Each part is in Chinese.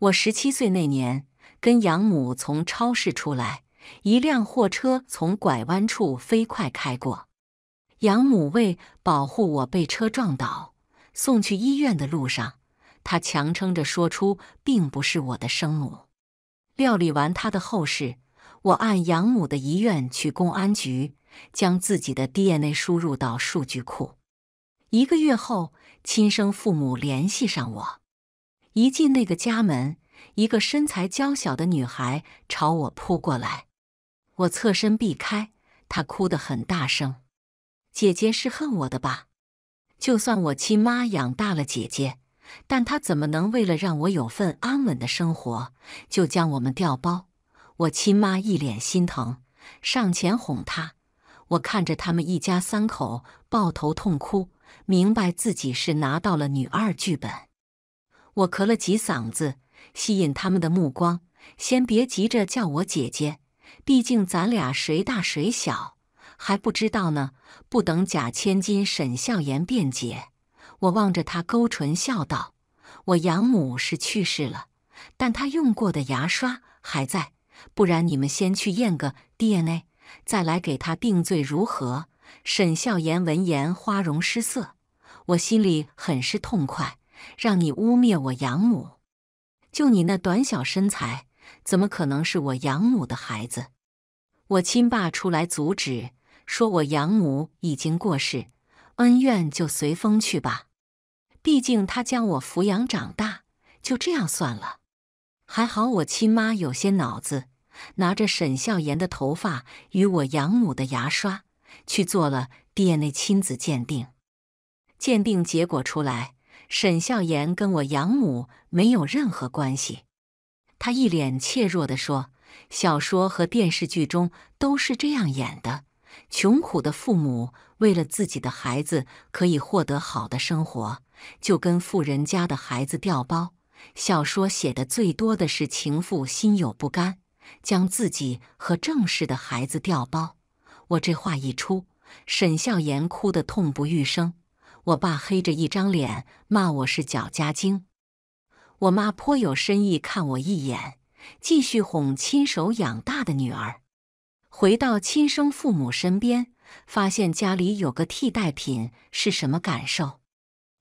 我十七岁那年，跟养母从超市出来，一辆货车从拐弯处飞快开过，养母为保护我被车撞倒，送去医院的路上，她强撑着说出并不是我的生母。料理完她的后事，我按养母的遗愿去公安局，将自己的 DNA 输入到数据库。一个月后，亲生父母联系上我。一进那个家门，一个身材娇小的女孩朝我扑过来，我侧身避开。她哭得很大声：“姐姐是恨我的吧？就算我亲妈养大了姐姐，但她怎么能为了让我有份安稳的生活，就将我们调包？”我亲妈一脸心疼，上前哄她。我看着他们一家三口抱头痛哭，明白自己是拿到了女二剧本。我咳了几嗓子，吸引他们的目光。先别急着叫我姐姐，毕竟咱俩谁大谁小还不知道呢。不等假千金沈笑言辩解，我望着他勾唇笑道：“我养母是去世了，但她用过的牙刷还在。不然你们先去验个 DNA，再来给她定罪，如何？”沈笑言闻言花容失色，我心里很是痛快。让你污蔑我养母，就你那短小身材，怎么可能是我养母的孩子？我亲爸出来阻止，说我养母已经过世，恩怨就随风去吧。毕竟他将我抚养长大，就这样算了。还好我亲妈有些脑子，拿着沈笑言的头发与我养母的牙刷去做了 DNA 亲子鉴定，鉴定结果出来。沈笑言跟我养母没有任何关系，他一脸怯弱地说：“小说和电视剧中都是这样演的，穷苦的父母为了自己的孩子可以获得好的生活，就跟富人家的孩子调包。小说写的最多的是情妇心有不甘，将自己和正室的孩子调包。”我这话一出，沈笑言哭得痛不欲生。我爸黑着一张脸骂我是脚家精，我妈颇有深意看我一眼，继续哄亲手养大的女儿。回到亲生父母身边，发现家里有个替代品是什么感受？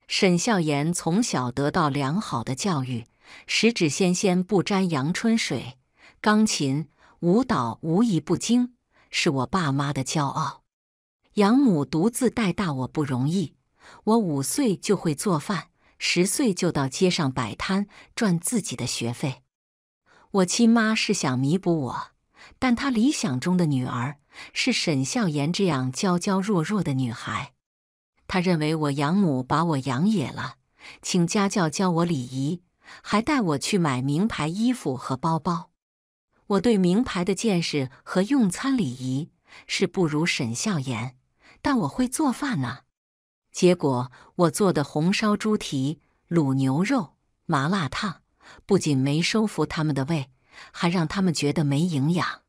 沈笑言从小得到良好的教育，十指纤纤不沾阳春水，钢琴、舞蹈无一不精，是我爸妈的骄傲。养母独自带大我不容易。我五岁就会做饭，十岁就到街上摆摊赚自己的学费。我亲妈是想弥补我，但她理想中的女儿是沈笑言这样娇娇弱弱的女孩。她认为我养母把我养野了，请家教教我礼仪，还带我去买名牌衣服和包包。我对名牌的见识和用餐礼仪是不如沈笑言，但我会做饭呢。结果我做的红烧猪蹄、卤牛肉、麻辣烫，不仅没收服他们的胃，还让他们觉得没营养。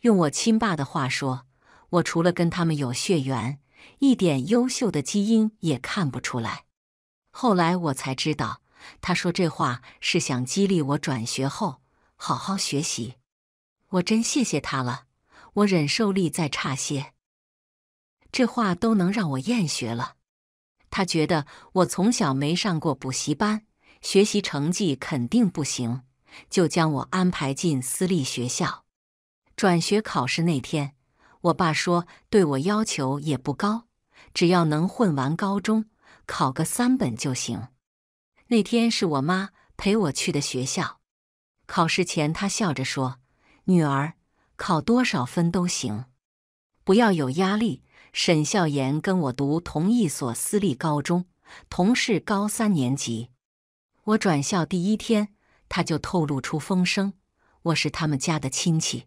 用我亲爸的话说，我除了跟他们有血缘，一点优秀的基因也看不出来。后来我才知道，他说这话是想激励我转学后好好学习。我真谢谢他了。我忍受力再差些，这话都能让我厌学了。他觉得我从小没上过补习班，学习成绩肯定不行，就将我安排进私立学校。转学考试那天，我爸说对我要求也不高，只要能混完高中，考个三本就行。那天是我妈陪我去的学校。考试前，她笑着说：“女儿，考多少分都行，不要有压力。”沈笑言跟我读同一所私立高中，同是高三年级。我转校第一天，他就透露出风声，我是他们家的亲戚。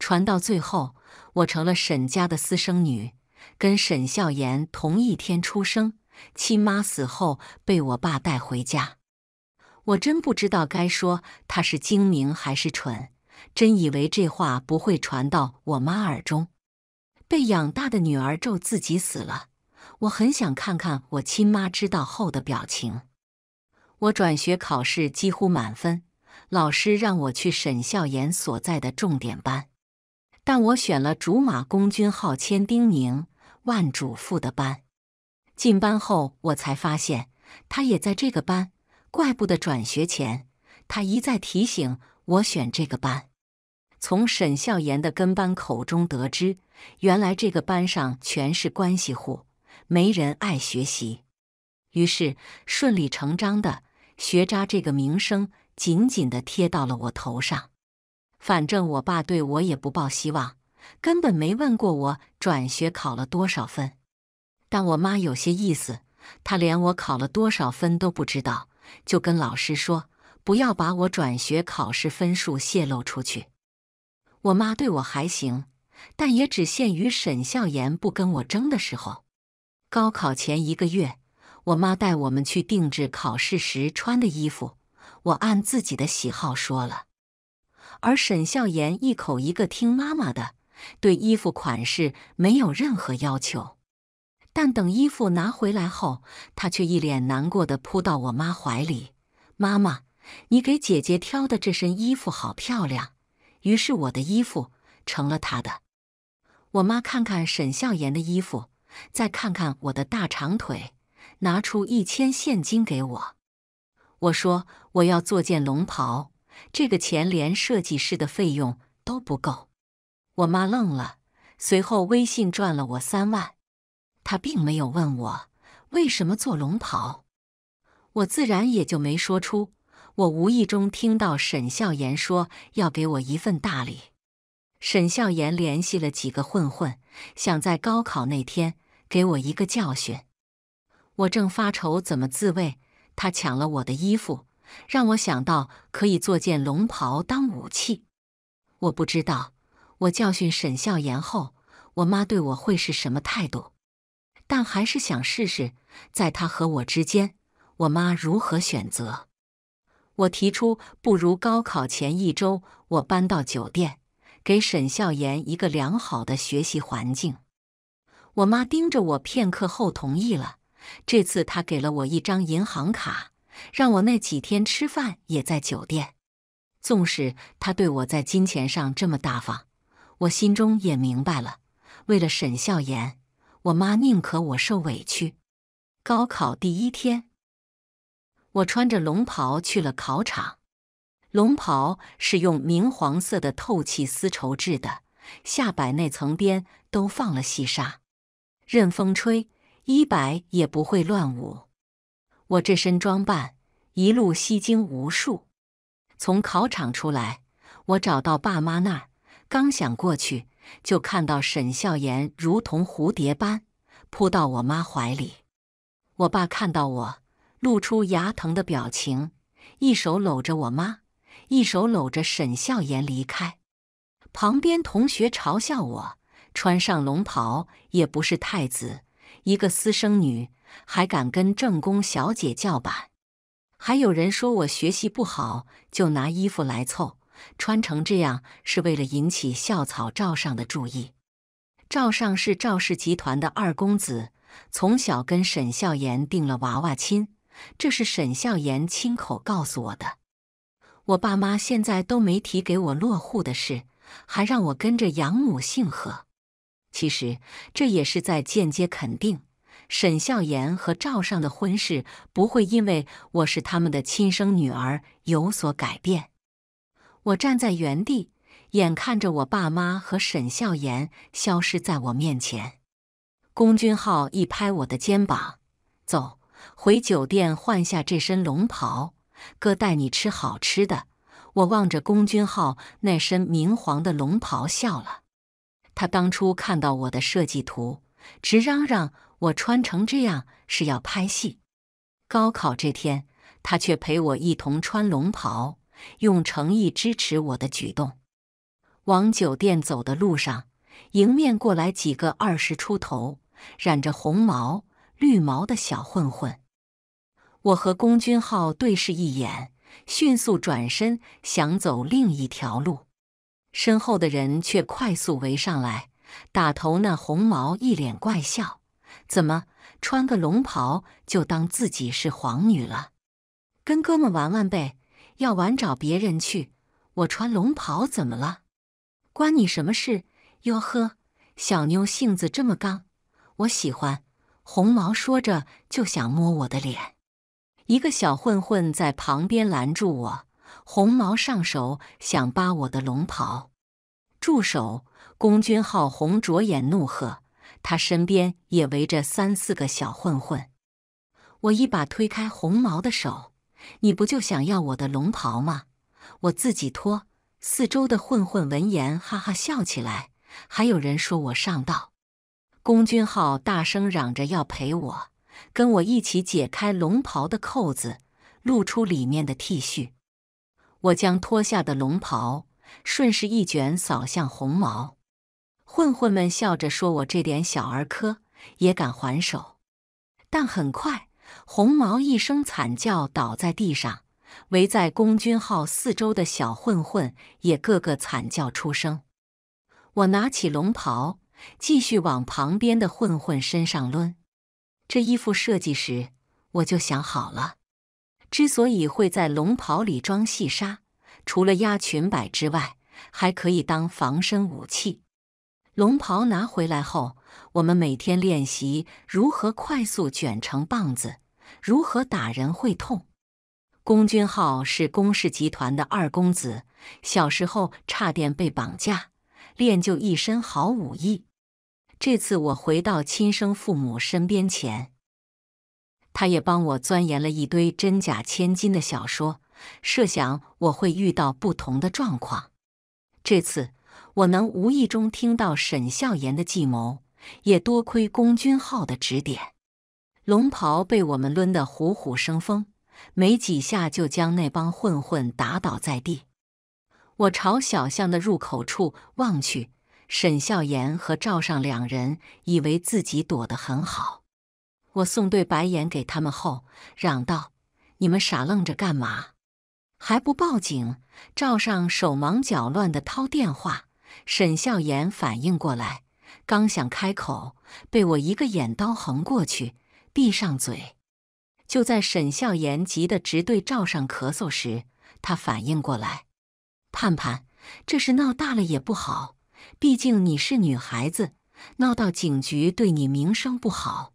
传到最后，我成了沈家的私生女，跟沈笑言同一天出生，亲妈死后被我爸带回家。我真不知道该说他是精明还是蠢，真以为这话不会传到我妈耳中。被养大的女儿咒自己死了，我很想看看我亲妈知道后的表情。我转学考试几乎满分，老师让我去沈笑言所在的重点班，但我选了竹马公君号千丁宁万主咐的班。进班后，我才发现他也在这个班，怪不得转学前他一再提醒我选这个班。从沈笑言的跟班口中得知。原来这个班上全是关系户，没人爱学习，于是顺理成章的，学渣这个名声紧紧的贴到了我头上。反正我爸对我也不抱希望，根本没问过我转学考了多少分。但我妈有些意思，她连我考了多少分都不知道，就跟老师说不要把我转学考试分数泄露出去。我妈对我还行。但也只限于沈笑言不跟我争的时候。高考前一个月，我妈带我们去定制考试时穿的衣服，我按自己的喜好说了，而沈笑言一口一个听妈妈的，对衣服款式没有任何要求。但等衣服拿回来后，他却一脸难过的扑到我妈怀里：“妈妈，你给姐姐挑的这身衣服好漂亮。”于是我的衣服成了他的。我妈看看沈笑言的衣服，再看看我的大长腿，拿出一千现金给我。我说我要做件龙袍，这个钱连设计师的费用都不够。我妈愣了，随后微信转了我三万。她并没有问我为什么做龙袍，我自然也就没说出。我无意中听到沈笑言说要给我一份大礼。沈笑言联系了几个混混，想在高考那天给我一个教训。我正发愁怎么自卫，他抢了我的衣服，让我想到可以做件龙袍当武器。我不知道我教训沈笑言后，我妈对我会是什么态度，但还是想试试，在他和我之间，我妈如何选择。我提出，不如高考前一周我搬到酒店。给沈笑言一个良好的学习环境，我妈盯着我片刻后同意了。这次她给了我一张银行卡，让我那几天吃饭也在酒店。纵使她对我在金钱上这么大方，我心中也明白了，为了沈笑言，我妈宁可我受委屈。高考第一天，我穿着龙袍去了考场。龙袍是用明黄色的透气丝绸制的，下摆那层边都放了细纱，任风吹衣摆也不会乱舞。我这身装扮一路西睛无数。从考场出来，我找到爸妈那儿，刚想过去，就看到沈笑颜如同蝴蝶般扑到我妈怀里。我爸看到我，露出牙疼的表情，一手搂着我妈。一手搂着沈笑言离开，旁边同学嘲笑我：“穿上龙袍也不是太子，一个私生女还敢跟正宫小姐叫板？”还有人说我学习不好，就拿衣服来凑，穿成这样是为了引起校草赵尚的注意。赵尚是赵氏集团的二公子，从小跟沈笑言定了娃娃亲，这是沈笑言亲口告诉我的。我爸妈现在都没提给我落户的事，还让我跟着养母姓何。其实这也是在间接肯定沈笑言和赵尚的婚事不会因为我是他们的亲生女儿有所改变。我站在原地，眼看着我爸妈和沈笑言消失在我面前。龚君浩一拍我的肩膀：“走，回酒店换下这身龙袍。”哥带你吃好吃的。我望着龚君浩那身明黄的龙袍笑了。他当初看到我的设计图，直嚷嚷我穿成这样是要拍戏。高考这天，他却陪我一同穿龙袍，用诚意支持我的举动。往酒店走的路上，迎面过来几个二十出头、染着红毛、绿毛的小混混。我和龚军浩对视一眼，迅速转身想走另一条路，身后的人却快速围上来。打头那红毛一脸怪笑：“怎么穿个龙袍就当自己是皇女了？跟哥们玩玩呗，要玩找别人去。我穿龙袍怎么了？关你什么事？”哟呵，小妞性子这么刚，我喜欢。红毛说着就想摸我的脸。一个小混混在旁边拦住我，红毛上手想扒我的龙袍。住手！龚军浩红着眼怒喝，他身边也围着三四个小混混。我一把推开红毛的手：“你不就想要我的龙袍吗？我自己脱。”四周的混混闻言哈哈笑起来，还有人说我上道。龚军浩大声嚷着要陪我。跟我一起解开龙袍的扣子，露出里面的 T 恤。我将脱下的龙袍顺势一卷，扫向红毛。混混们笑着说我这点小儿科也敢还手。但很快，红毛一声惨叫倒在地上。围在公军号四周的小混混也个个惨叫出声。我拿起龙袍，继续往旁边的混混身上抡。这衣服设计时我就想好了，之所以会在龙袍里装细纱，除了压裙摆之外，还可以当防身武器。龙袍拿回来后，我们每天练习如何快速卷成棒子，如何打人会痛。龚军浩是龚氏集团的二公子，小时候差点被绑架，练就一身好武艺。这次我回到亲生父母身边前，他也帮我钻研了一堆真假千金的小说，设想我会遇到不同的状况。这次我能无意中听到沈笑言的计谋，也多亏龚军浩的指点。龙袍被我们抡得虎虎生风，没几下就将那帮混混打倒在地。我朝小巷的入口处望去。沈笑言和赵尚两人以为自己躲得很好，我送对白眼给他们后，嚷道：“你们傻愣着干嘛？还不报警？”赵尚手忙脚乱地掏电话，沈笑言反应过来，刚想开口，被我一个眼刀横过去，闭上嘴。就在沈笑言急得直对赵尚咳嗽时，他反应过来：“盼盼，这事闹大了也不好。”毕竟你是女孩子，闹到警局对你名声不好。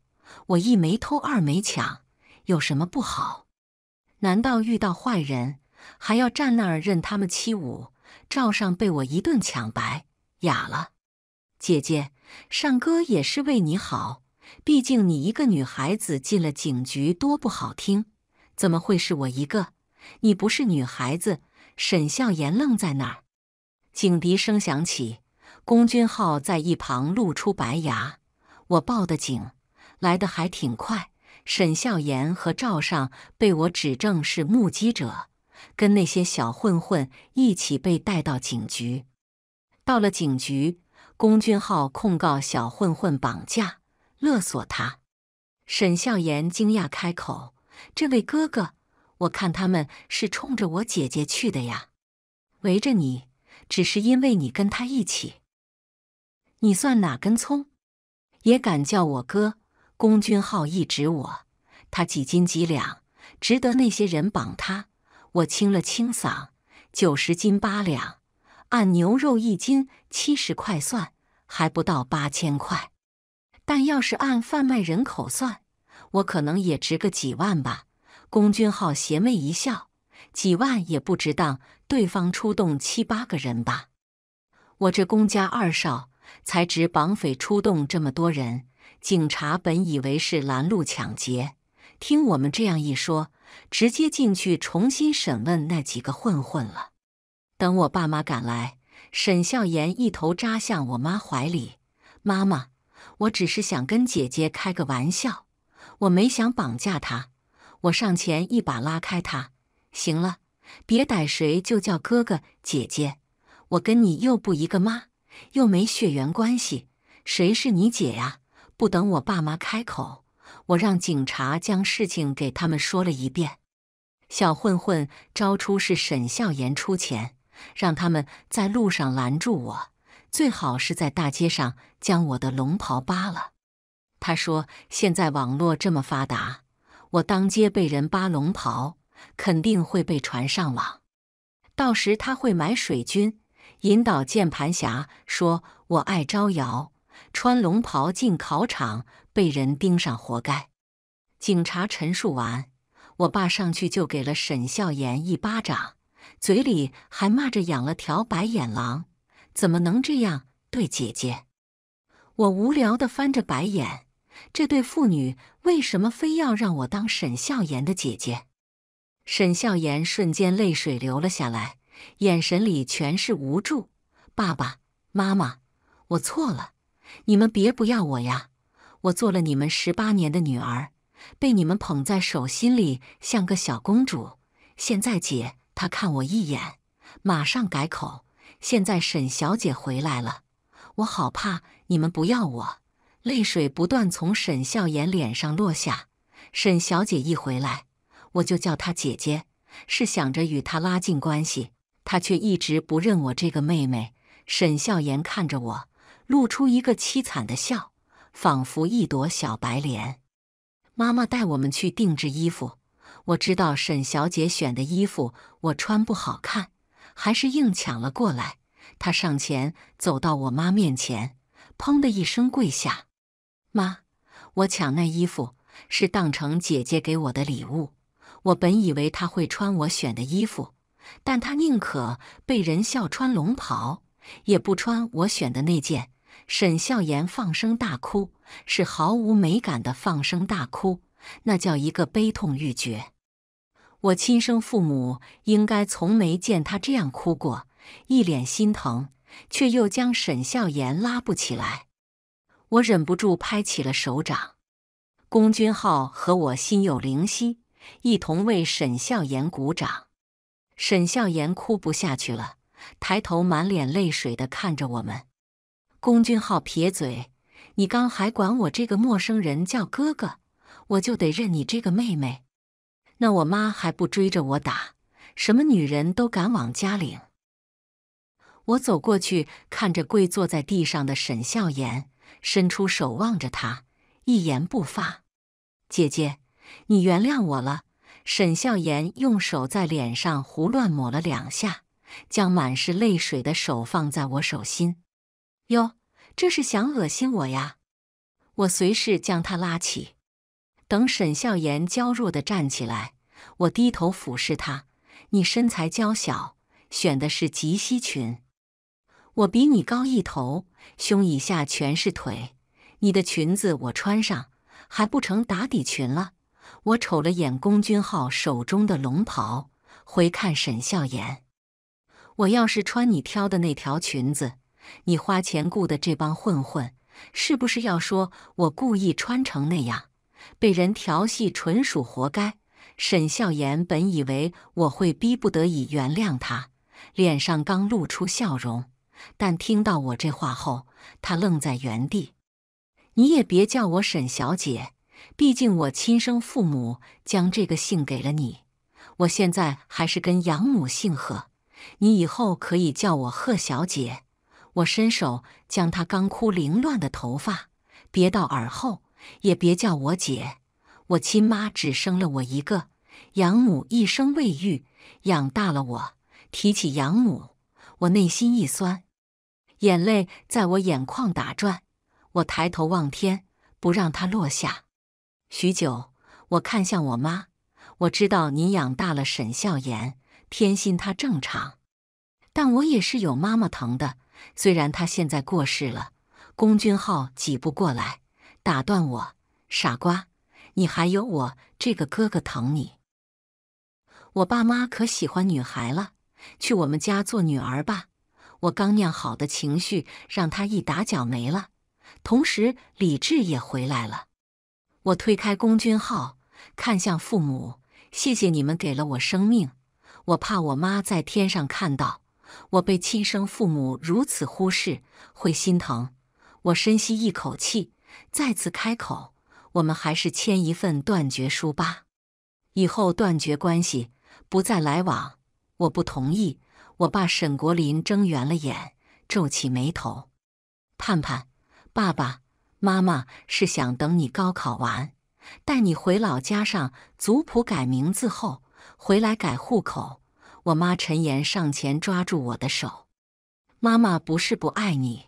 我一没偷，二没抢，有什么不好？难道遇到坏人还要站那儿任他们欺侮？照上被我一顿抢白，哑了。姐姐，尚哥也是为你好。毕竟你一个女孩子进了警局多不好听，怎么会是我一个？你不是女孩子。沈笑言愣在那儿，警笛声响起。龚君浩在一旁露出白牙：“我报的警，来的还挺快。沈笑言和赵尚被我指证是目击者，跟那些小混混一起被带到警局。到了警局，龚君浩控告小混混绑架勒索他。沈笑言惊讶开口：‘这位哥哥，我看他们是冲着我姐姐去的呀，围着你只是因为你跟他一起。’你算哪根葱，也敢叫我哥？公君浩一指我，他几斤几两，值得那些人绑他？我清了清嗓，九十斤八两，按牛肉一斤七十块算，还不到八千块。但要是按贩卖人口算，我可能也值个几万吧。公君浩邪魅一笑，几万也不值当，对方出动七八个人吧？我这公家二少。才知绑匪出动这么多人，警察本以为是拦路抢劫，听我们这样一说，直接进去重新审问那几个混混了。等我爸妈赶来，沈笑言一头扎向我妈怀里：“妈妈，我只是想跟姐姐开个玩笑，我没想绑架她。”我上前一把拉开他：“行了，别逮谁就叫哥哥姐姐，我跟你又不一个妈。”又没血缘关系，谁是你姐呀？不等我爸妈开口，我让警察将事情给他们说了一遍。小混混招出是沈笑言出钱，让他们在路上拦住我，最好是在大街上将我的龙袍扒了。他说现在网络这么发达，我当街被人扒龙袍，肯定会被传上网，到时他会买水军。引导键盘侠说：“我爱招摇，穿龙袍进考场，被人盯上，活该。”警察陈述完，我爸上去就给了沈笑言一巴掌，嘴里还骂着：“养了条白眼狼，怎么能这样对姐姐？”我无聊地翻着白眼，这对父女为什么非要让我当沈笑言的姐姐？沈笑言瞬间泪水流了下来。眼神里全是无助。爸爸妈妈，我错了，你们别不要我呀！我做了你们十八年的女儿，被你们捧在手心里像个小公主。现在姐她看我一眼，马上改口。现在沈小姐回来了，我好怕你们不要我。泪水不断从沈笑颜脸上落下。沈小姐一回来，我就叫她姐姐，是想着与她拉近关系。他却一直不认我这个妹妹。沈笑言看着我，露出一个凄惨的笑，仿佛一朵小白莲。妈妈带我们去定制衣服，我知道沈小姐选的衣服我穿不好看，还是硬抢了过来。他上前走到我妈面前，砰的一声跪下：“妈，我抢那衣服是当成姐姐给我的礼物。我本以为她会穿我选的衣服。”但他宁可被人笑穿龙袍，也不穿我选的那件。沈笑言放声大哭，是毫无美感的放声大哭，那叫一个悲痛欲绝。我亲生父母应该从没见他这样哭过，一脸心疼，却又将沈笑言拉不起来。我忍不住拍起了手掌。龚君浩和我心有灵犀，一同为沈笑言鼓掌。沈笑言哭不下去了，抬头满脸泪水的看着我们。龚俊浩撇嘴：“你刚还管我这个陌生人叫哥哥，我就得认你这个妹妹？那我妈还不追着我打？什么女人都敢往家领？”我走过去，看着跪坐在地上的沈笑言，伸出手望着他，一言不发：“姐姐，你原谅我了。”沈笑言用手在脸上胡乱抹了两下，将满是泪水的手放在我手心。哟，这是想恶心我呀？我随势将他拉起。等沈笑言娇弱的站起来，我低头俯视他：“你身材娇小，选的是及膝裙。我比你高一头，胸以下全是腿。你的裙子我穿上，还不成打底裙了？”我瞅了眼龚军浩手中的龙袍，回看沈笑言：“我要是穿你挑的那条裙子，你花钱雇的这帮混混是不是要说我故意穿成那样，被人调戏纯属活该？”沈笑言本以为我会逼不得已原谅他，脸上刚露出笑容，但听到我这话后，他愣在原地。你也别叫我沈小姐。毕竟我亲生父母将这个姓给了你，我现在还是跟养母姓贺，你以后可以叫我贺小姐。我伸手将她干枯凌乱的头发别到耳后，也别叫我姐。我亲妈只生了我一个，养母一生未育，养大了我。提起养母，我内心一酸，眼泪在我眼眶打转。我抬头望天，不让它落下。许久，我看向我妈，我知道您养大了沈笑言，偏心她正常，但我也是有妈妈疼的。虽然她现在过世了，龚军浩挤不过来，打断我：“傻瓜，你还有我这个哥哥疼你。我爸妈可喜欢女孩了，去我们家做女儿吧。”我刚酿好的情绪让他一打搅没了，同时理智也回来了。我推开龚军浩，看向父母，谢谢你们给了我生命。我怕我妈在天上看到我被亲生父母如此忽视，会心疼。我深吸一口气，再次开口：“我们还是签一份断绝书吧，以后断绝关系，不再来往。”我不同意。我爸沈国林睁圆了眼，皱起眉头：“盼盼，爸爸。”妈妈是想等你高考完，带你回老家上族谱改名字后回来改户口。我妈陈岩上前抓住我的手。妈妈不是不爱你，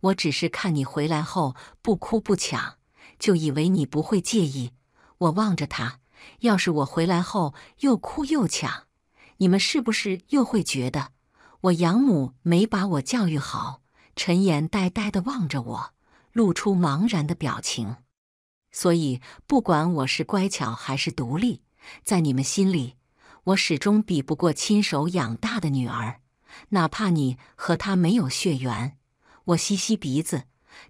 我只是看你回来后不哭不抢，就以为你不会介意。我望着她，要是我回来后又哭又抢，你们是不是又会觉得我养母没把我教育好？陈岩呆呆地望着我。露出茫然的表情，所以不管我是乖巧还是独立，在你们心里，我始终比不过亲手养大的女儿。哪怕你和她没有血缘，我吸吸鼻子，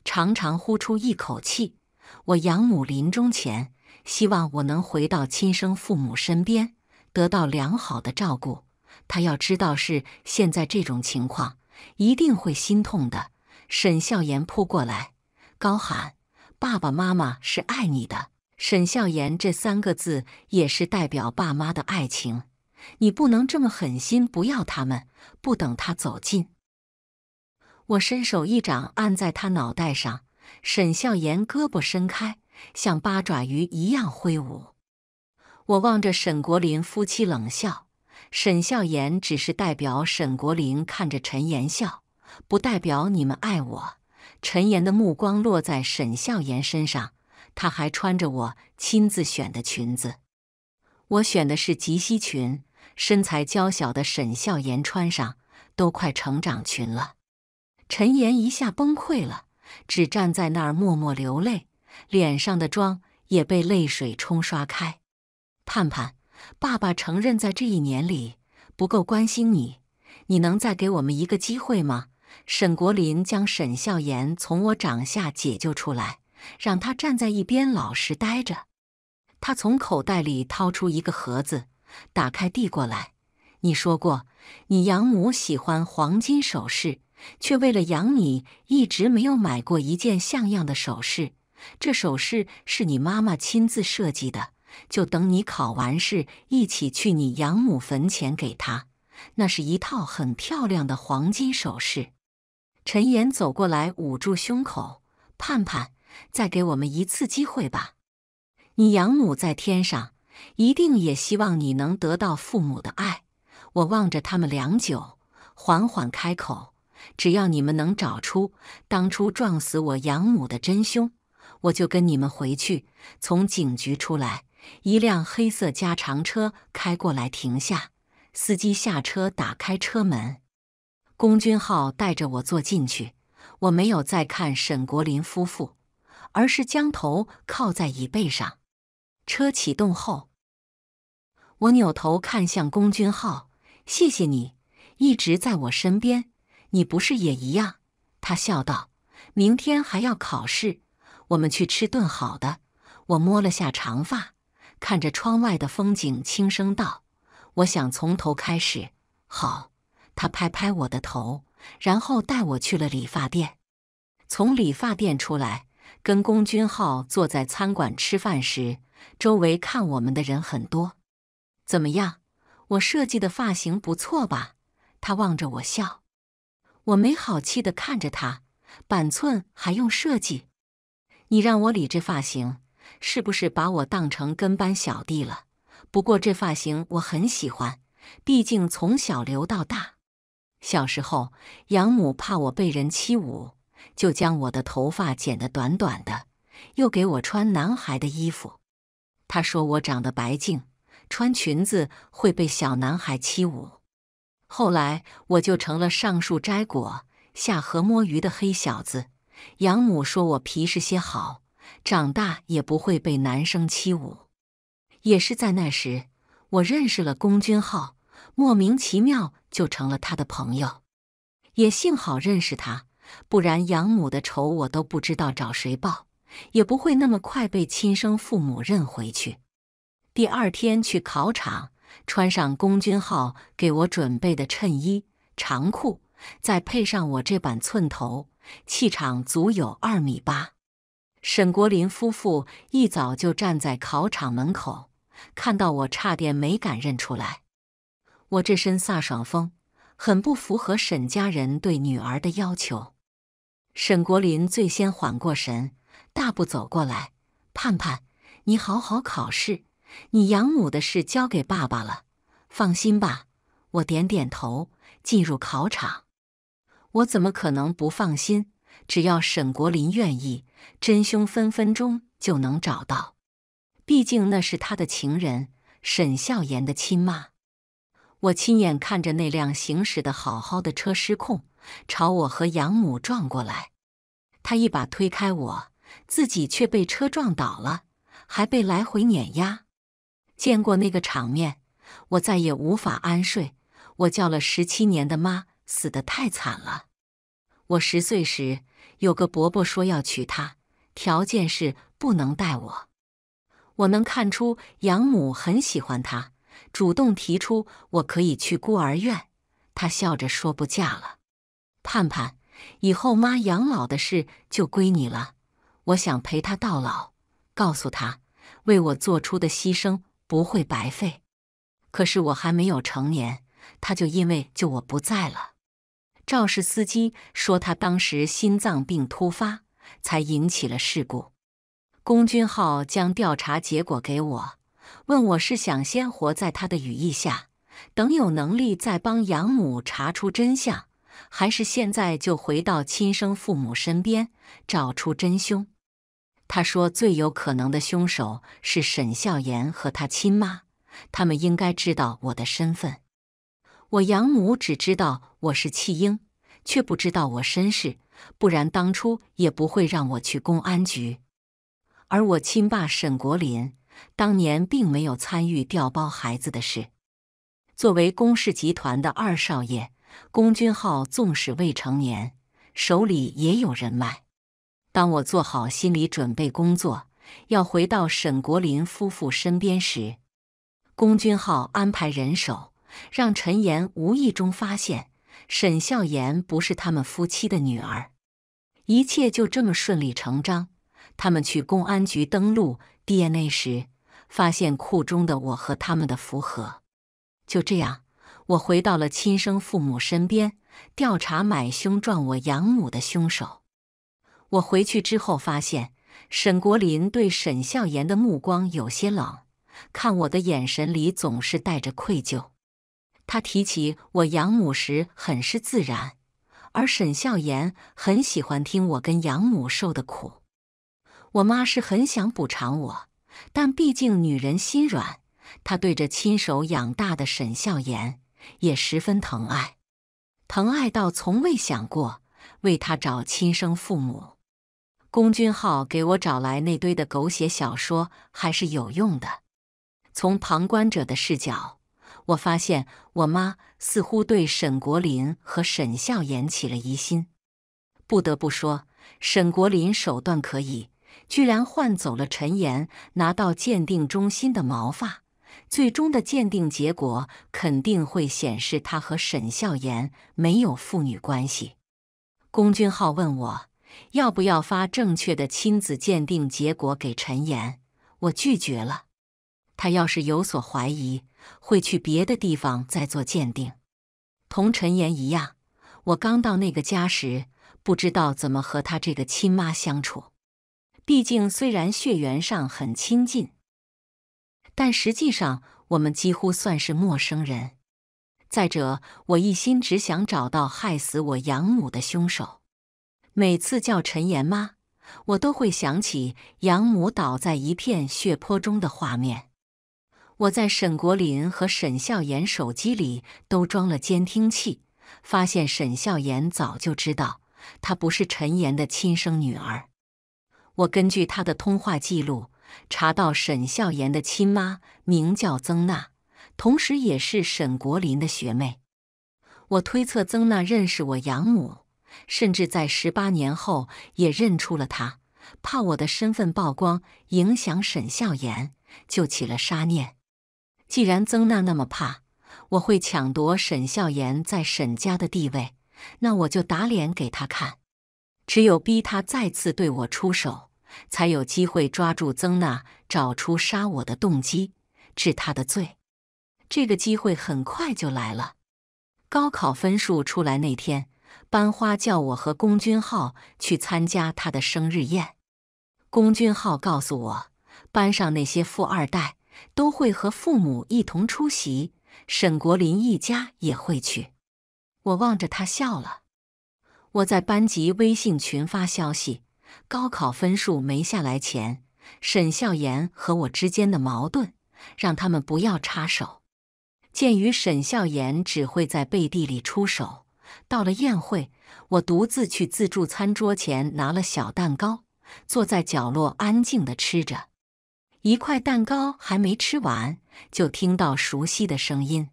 长长呼出一口气。我养母临终前希望我能回到亲生父母身边，得到良好的照顾。她要知道是现在这种情况，一定会心痛的。沈笑言扑过来。高喊：“爸爸妈妈是爱你的。”沈笑言这三个字也是代表爸妈的爱情，你不能这么狠心不要他们。不等他走近，我伸手一掌按在他脑袋上。沈笑言胳膊伸开，像八爪鱼一样挥舞。我望着沈国林夫妻冷笑：“沈笑言只是代表沈国林看着陈言笑，不代表你们爱我。”陈岩的目光落在沈笑言身上，她还穿着我亲自选的裙子。我选的是及膝裙，身材娇小的沈笑言穿上都快成长裙了。陈岩一下崩溃了，只站在那儿默默流泪，脸上的妆也被泪水冲刷开。盼盼，爸爸承认在这一年里不够关心你，你能再给我们一个机会吗？沈国林将沈孝言从我掌下解救出来，让他站在一边老实待着。他从口袋里掏出一个盒子，打开递过来。你说过，你养母喜欢黄金首饰，却为了养你一直没有买过一件像样的首饰。这首饰是你妈妈亲自设计的，就等你考完试一起去你养母坟前给她。那是一套很漂亮的黄金首饰。陈岩走过来，捂住胸口：“盼盼，再给我们一次机会吧。你养母在天上，一定也希望你能得到父母的爱。”我望着他们良久，缓缓开口：“只要你们能找出当初撞死我养母的真凶，我就跟你们回去。”从警局出来，一辆黑色加长车开过来，停下，司机下车，打开车门。龚君浩带着我坐进去，我没有再看沈国林夫妇，而是将头靠在椅背上。车启动后，我扭头看向龚君浩：“谢谢你一直在我身边，你不是也一样？”他笑道：“明天还要考试，我们去吃顿好的。”我摸了下长发，看着窗外的风景，轻声道：“我想从头开始。”好。他拍拍我的头，然后带我去了理发店。从理发店出来，跟龚君浩坐在餐馆吃饭时，周围看我们的人很多。怎么样？我设计的发型不错吧？他望着我笑。我没好气的看着他，板寸还用设计？你让我理这发型，是不是把我当成跟班小弟了？不过这发型我很喜欢，毕竟从小留到大。小时候，养母怕我被人欺侮，就将我的头发剪得短短的，又给我穿男孩的衣服。她说我长得白净，穿裙子会被小男孩欺侮。后来，我就成了上树摘果、下河摸鱼的黑小子。养母说我皮实些好，长大也不会被男生欺侮。也是在那时，我认识了龚君浩，莫名其妙。就成了他的朋友，也幸好认识他，不然养母的仇我都不知道找谁报，也不会那么快被亲生父母认回去。第二天去考场，穿上龚军浩给我准备的衬衣、长裤，再配上我这板寸头，气场足有二米八。沈国林夫妇一早就站在考场门口，看到我差点没敢认出来。我这身飒爽风很不符合沈家人对女儿的要求。沈国林最先缓过神，大步走过来：“盼盼，你好好考试，你养母的事交给爸爸了，放心吧。”我点点头，进入考场。我怎么可能不放心？只要沈国林愿意，真凶分分钟就能找到。毕竟那是他的情人沈笑言的亲妈。我亲眼看着那辆行驶的好好的车失控，朝我和养母撞过来。他一把推开我，自己却被车撞倒了，还被来回碾压。见过那个场面，我再也无法安睡。我叫了十七年的妈，死的太惨了。我十岁时，有个伯伯说要娶她，条件是不能带我。我能看出养母很喜欢他。主动提出我可以去孤儿院，他笑着说不嫁了。盼盼，以后妈养老的事就归你了。我想陪她到老，告诉她为我做出的牺牲不会白费。可是我还没有成年，他就因为就我不在了。肇事司机说他当时心脏病突发，才引起了事故。龚军浩将调查结果给我。问我是想先活在他的羽翼下，等有能力再帮养母查出真相，还是现在就回到亲生父母身边找出真凶？他说，最有可能的凶手是沈笑言和他亲妈，他们应该知道我的身份。我养母只知道我是弃婴，却不知道我身世，不然当初也不会让我去公安局。而我亲爸沈国林。当年并没有参与调包孩子的事。作为龚氏集团的二少爷，龚军浩纵使未成年，手里也有人脉。当我做好心理准备工作，要回到沈国林夫妇身边时，龚军浩安排人手，让陈岩无意中发现沈笑言不是他们夫妻的女儿。一切就这么顺理成章。他们去公安局登录 DNA 时，发现库中的我和他们的符合。就这样，我回到了亲生父母身边，调查买凶撞我养母的凶手。我回去之后发现，沈国林对沈笑言的目光有些冷，看我的眼神里总是带着愧疚。他提起我养母时很是自然，而沈笑言很喜欢听我跟养母受的苦。我妈是很想补偿我，但毕竟女人心软，她对着亲手养大的沈笑言也十分疼爱，疼爱到从未想过为他找亲生父母。龚军浩给我找来那堆的狗血小说还是有用的。从旁观者的视角，我发现我妈似乎对沈国林和沈笑言起了疑心。不得不说，沈国林手段可以。居然换走了陈岩，拿到鉴定中心的毛发，最终的鉴定结果肯定会显示他和沈笑言没有父女关系。龚俊浩问我要不要发正确的亲子鉴定结果给陈岩，我拒绝了。他要是有所怀疑，会去别的地方再做鉴定。同陈岩一样，我刚到那个家时，不知道怎么和他这个亲妈相处。毕竟，虽然血缘上很亲近，但实际上我们几乎算是陌生人。再者，我一心只想找到害死我养母的凶手。每次叫陈岩妈，我都会想起养母倒在一片血泊中的画面。我在沈国林和沈笑言手机里都装了监听器，发现沈笑言早就知道她不是陈岩的亲生女儿。我根据他的通话记录查到沈笑言的亲妈名叫曾娜，同时也是沈国林的学妹。我推测曾娜认识我养母，甚至在十八年后也认出了她，怕我的身份曝光影响沈笑言，就起了杀念。既然曾娜那么怕我会抢夺沈笑言在沈家的地位，那我就打脸给她看。只有逼他再次对我出手，才有机会抓住曾娜，找出杀我的动机，治他的罪。这个机会很快就来了。高考分数出来那天，班花叫我和龚军浩去参加他的生日宴。龚军浩告诉我，班上那些富二代都会和父母一同出席，沈国林一家也会去。我望着他笑了。我在班级微信群发消息：“高考分数没下来前，沈笑言和我之间的矛盾，让他们不要插手。”鉴于沈笑言只会在背地里出手，到了宴会，我独自去自助餐桌前拿了小蛋糕，坐在角落安静的吃着。一块蛋糕还没吃完，就听到熟悉的声音：“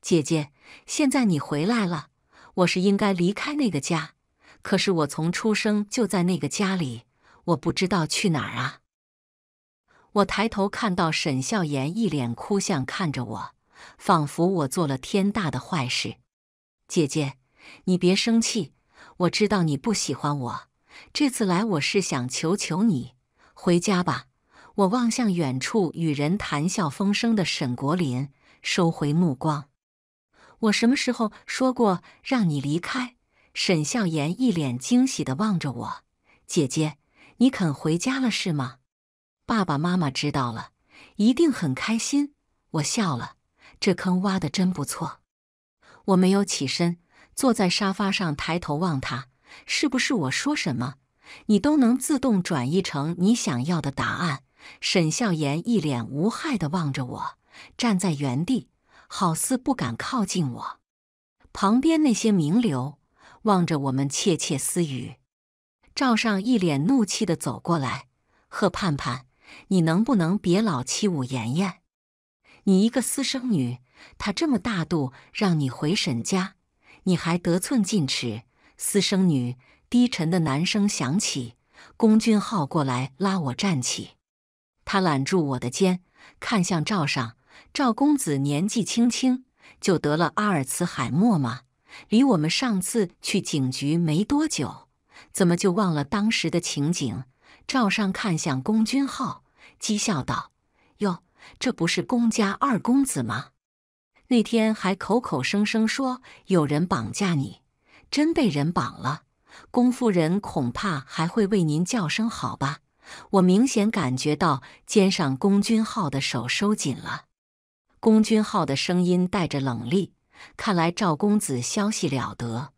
姐姐，现在你回来了。”我是应该离开那个家，可是我从出生就在那个家里，我不知道去哪儿啊。我抬头看到沈笑言一脸哭相看着我，仿佛我做了天大的坏事。姐姐，你别生气，我知道你不喜欢我，这次来我是想求求你回家吧。我望向远处与人谈笑风生的沈国林，收回目光。我什么时候说过让你离开？沈笑言一脸惊喜的望着我，姐姐，你肯回家了是吗？爸爸妈妈知道了，一定很开心。我笑了，这坑挖的真不错。我没有起身，坐在沙发上，抬头望他，是不是我说什么，你都能自动转移成你想要的答案？沈笑言一脸无害的望着我，站在原地。好似不敢靠近我。旁边那些名流望着我们窃窃私语。赵尚一脸怒气地走过来：“贺盼盼，你能不能别老欺侮妍妍？你一个私生女，她这么大度让你回沈家，你还得寸进尺！”私生女低沉的男声响起。龚俊浩过来拉我站起，他揽住我的肩，看向赵尚。赵公子年纪轻轻就得了阿尔茨海默吗？离我们上次去警局没多久，怎么就忘了当时的情景？赵尚看向龚君浩，讥笑道：“哟，这不是龚家二公子吗？那天还口口声声说有人绑架你，真被人绑了，公夫人恐怕还会为您叫声好吧？”我明显感觉到肩上龚君浩的手收紧了。龚君浩的声音带着冷厉，看来赵公子消息了得，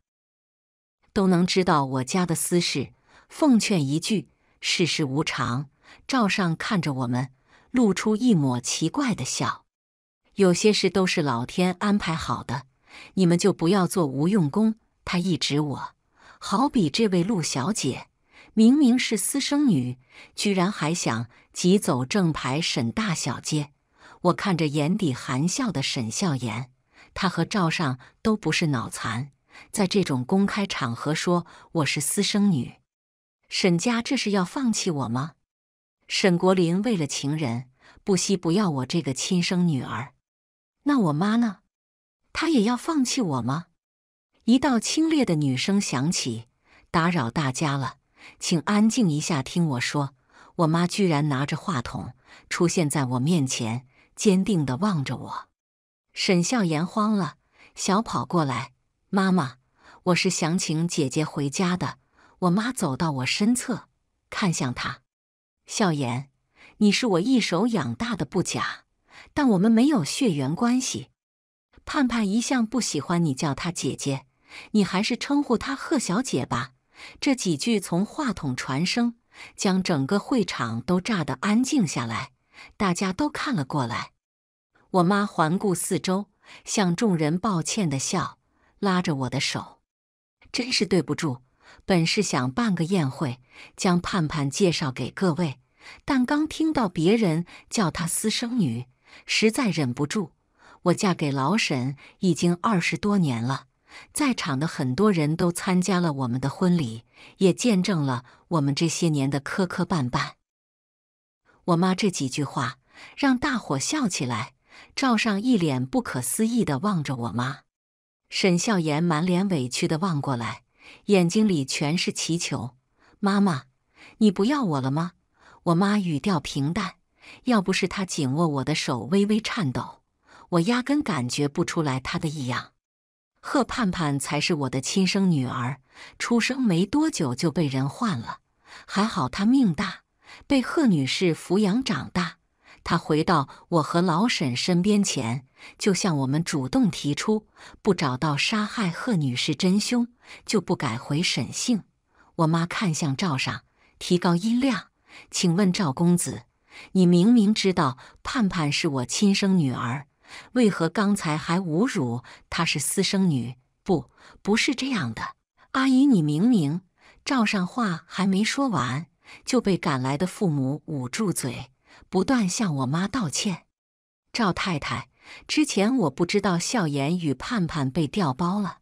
都能知道我家的私事。奉劝一句，世事无常。赵尚看着我们，露出一抹奇怪的笑。有些事都是老天安排好的，你们就不要做无用功。他一指我，好比这位陆小姐，明明是私生女，居然还想挤走正牌沈大小姐。我看着眼底含笑的沈笑言，他和赵尚都不是脑残，在这种公开场合说我是私生女，沈家这是要放弃我吗？沈国林为了情人不惜不要我这个亲生女儿，那我妈呢？她也要放弃我吗？一道清冽的女声响起：“打扰大家了，请安静一下，听我说。”我妈居然拿着话筒出现在我面前。坚定地望着我，沈笑言慌了，小跑过来：“妈妈，我是想请姐姐回家的。”我妈走到我身侧，看向他：“笑言，你是我一手养大的不假，但我们没有血缘关系。盼盼一向不喜欢你叫她姐姐，你还是称呼她贺小姐吧。”这几句从话筒传声，将整个会场都炸得安静下来。大家都看了过来，我妈环顾四周，向众人抱歉地笑，拉着我的手：“真是对不住，本是想办个宴会，将盼盼介绍给各位，但刚听到别人叫她私生女，实在忍不住。我嫁给老沈已经二十多年了，在场的很多人都参加了我们的婚礼，也见证了我们这些年的磕磕绊绊。”我妈这几句话让大伙笑起来，赵尚一脸不可思议的望着我妈，沈笑颜满脸委屈的望过来，眼睛里全是祈求。妈妈，你不要我了吗？我妈语调平淡，要不是她紧握我的手微微颤抖，我压根感觉不出来她的异样。贺盼盼才是我的亲生女儿，出生没多久就被人换了，还好她命大。被贺女士抚养长大，她回到我和老沈身边前，就向我们主动提出，不找到杀害贺女士真凶，就不改回沈姓。我妈看向赵尚，提高音量：“请问赵公子，你明明知道盼盼是我亲生女儿，为何刚才还侮辱她是私生女？不，不是这样的，阿姨，你明明……”赵尚话还没说完。就被赶来的父母捂住嘴，不断向我妈道歉。赵太太，之前我不知道笑颜与盼盼被调包了。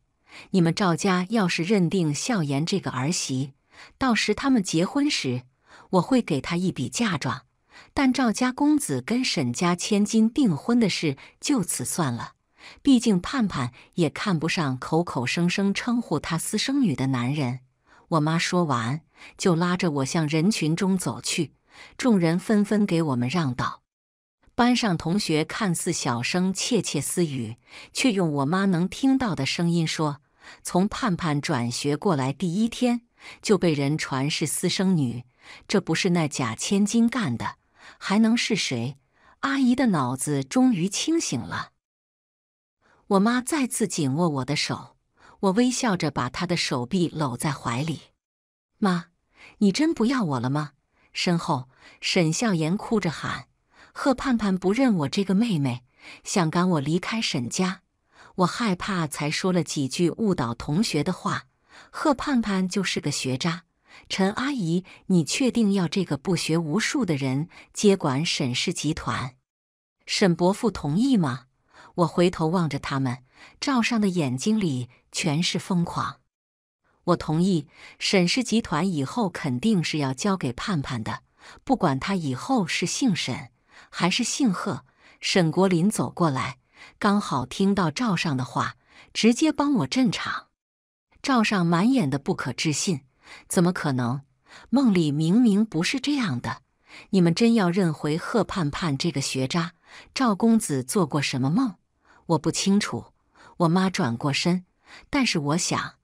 你们赵家要是认定笑颜这个儿媳，到时他们结婚时，我会给她一笔嫁妆。但赵家公子跟沈家千金订婚的事就此算了。毕竟盼盼也看不上口口声声称呼她私生女的男人。我妈说完。就拉着我向人群中走去，众人纷纷给我们让道。班上同学看似小声窃窃私语，却用我妈能听到的声音说：“从盼盼转学过来第一天，就被人传是私生女，这不是那假千金干的，还能是谁？”阿姨的脑子终于清醒了。我妈再次紧握我的手，我微笑着把她的手臂搂在怀里。妈，你真不要我了吗？身后，沈笑言哭着喊：“贺盼盼不认我这个妹妹，想赶我离开沈家。我害怕，才说了几句误导同学的话。贺盼盼就是个学渣。陈阿姨，你确定要这个不学无术的人接管沈氏集团？沈伯父同意吗？”我回头望着他们，赵尚的眼睛里全是疯狂。我同意，沈氏集团以后肯定是要交给盼盼的，不管他以后是姓沈还是姓贺。沈国林走过来，刚好听到赵尚的话，直接帮我镇场。赵尚满眼的不可置信，怎么可能？梦里明明不是这样的。你们真要认回贺盼盼这个学渣？赵公子做过什么梦？我不清楚。我妈转过身，但是我想。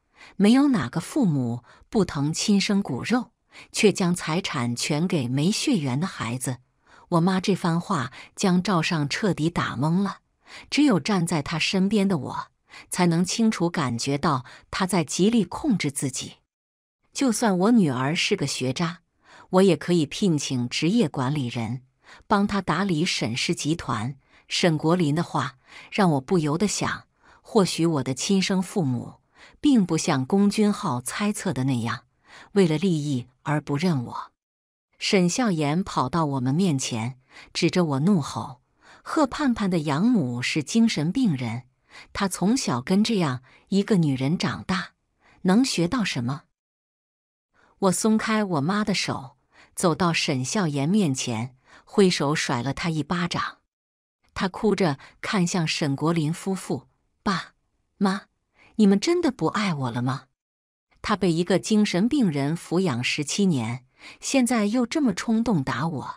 没有哪个父母不疼亲生骨肉，却将财产全给没血缘的孩子。我妈这番话将赵尚彻底打懵了。只有站在他身边的我，才能清楚感觉到他在极力控制自己。就算我女儿是个学渣，我也可以聘请职业管理人帮她打理沈氏集团。沈国林的话让我不由得想：或许我的亲生父母。并不像龚军浩猜测的那样，为了利益而不认我。沈笑言跑到我们面前，指着我怒吼：“贺盼盼的养母是精神病人，她从小跟这样一个女人长大，能学到什么？”我松开我妈的手，走到沈笑言面前，挥手甩了他一巴掌。他哭着看向沈国林夫妇：“爸妈。”你们真的不爱我了吗？他被一个精神病人抚养十七年，现在又这么冲动打我。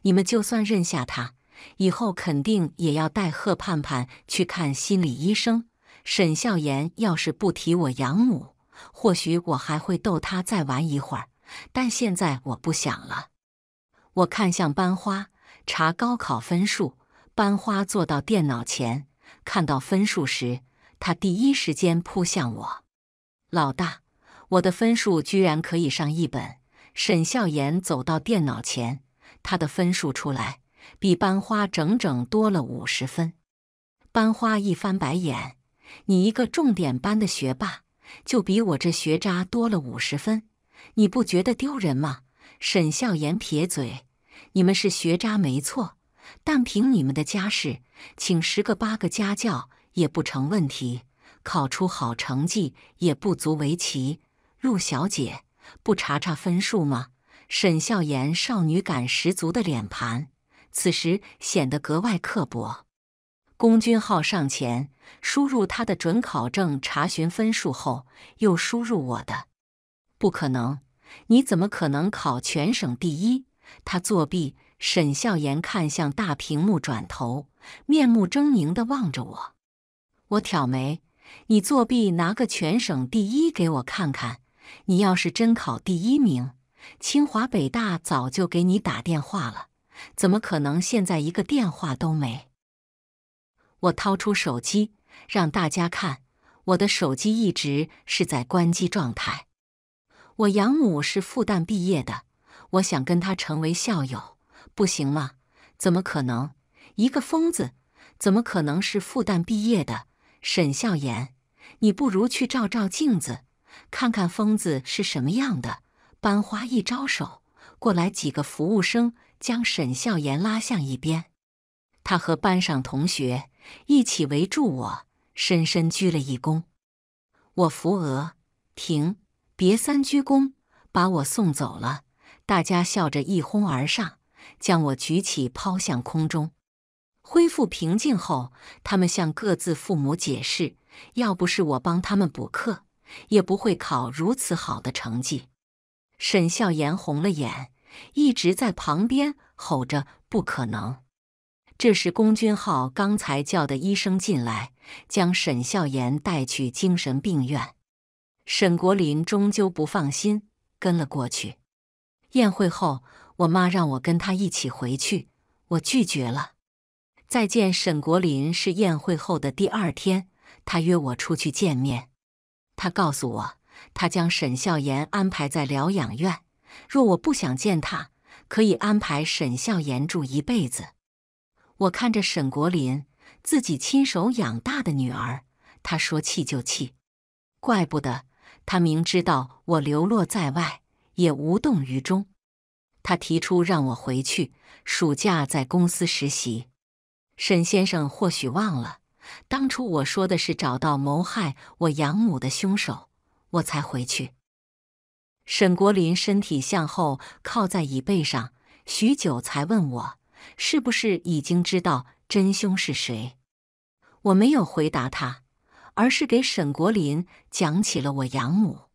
你们就算认下他，以后肯定也要带贺盼盼去看心理医生。沈笑言要是不提我养母，或许我还会逗他再玩一会儿，但现在我不想了。我看向班花查高考分数，班花坐到电脑前，看到分数时。他第一时间扑向我，老大，我的分数居然可以上一本。沈笑言走到电脑前，他的分数出来，比班花整整多了五十分。班花一翻白眼：“你一个重点班的学霸，就比我这学渣多了五十分，你不觉得丢人吗？”沈笑言撇嘴：“你们是学渣没错，但凭你们的家世，请十个八个家教。”也不成问题，考出好成绩也不足为奇。陆小姐，不查查分数吗？沈笑言少女感十足的脸盘此时显得格外刻薄。龚君浩上前输入他的准考证查询分数后，又输入我的。不可能，你怎么可能考全省第一？他作弊！沈笑言看向大屏幕，转头面目狰狞地望着我。我挑眉，你作弊拿个全省第一给我看看。你要是真考第一名，清华北大早就给你打电话了，怎么可能现在一个电话都没？我掏出手机让大家看，我的手机一直是在关机状态。我养母是复旦毕业的，我想跟她成为校友，不行吗？怎么可能？一个疯子，怎么可能是复旦毕业的？沈笑言，你不如去照照镜子，看看疯子是什么样的。班花一招手，过来几个服务生，将沈笑言拉向一边。他和班上同学一起围住我，深深鞠了一躬。我扶额，停，别三鞠躬，把我送走了。大家笑着一哄而上，将我举起，抛向空中。恢复平静后，他们向各自父母解释：“要不是我帮他们补课，也不会考如此好的成绩。”沈笑言红了眼，一直在旁边吼着：“不可能！”这时，龚君浩刚才叫的医生进来，将沈笑言带去精神病院。沈国林终究不放心，跟了过去。宴会后，我妈让我跟他一起回去，我拒绝了。再见，沈国林是宴会后的第二天，他约我出去见面。他告诉我，他将沈笑言安排在疗养院。若我不想见他，可以安排沈笑言住一辈子。我看着沈国林自己亲手养大的女儿，他说气就气，怪不得他明知道我流落在外也无动于衷。他提出让我回去暑假在公司实习。沈先生或许忘了，当初我说的是找到谋害我养母的凶手，我才回去。沈国林身体向后靠在椅背上，许久才问我：“是不是已经知道真凶是谁？”我没有回答他，而是给沈国林讲起了我养母。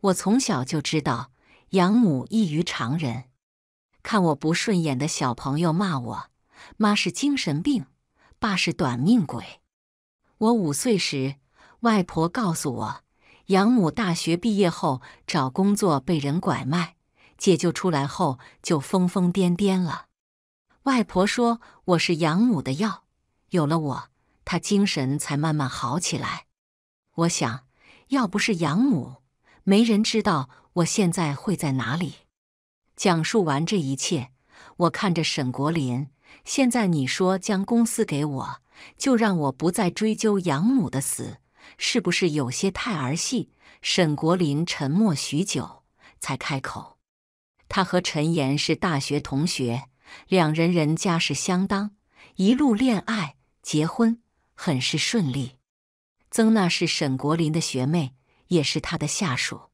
我从小就知道养母异于常人，看我不顺眼的小朋友骂我。妈是精神病，爸是短命鬼。我五岁时，外婆告诉我，养母大学毕业后找工作被人拐卖，解救出来后就疯疯癫癫了。外婆说我是养母的药，有了我，她精神才慢慢好起来。我想，要不是养母，没人知道我现在会在哪里。讲述完这一切，我看着沈国林。现在你说将公司给我，就让我不再追究养母的死，是不是有些太儿戏？沈国林沉默许久，才开口。他和陈岩是大学同学，两人人家世相当，一路恋爱结婚，很是顺利。曾娜是沈国林的学妹，也是他的下属。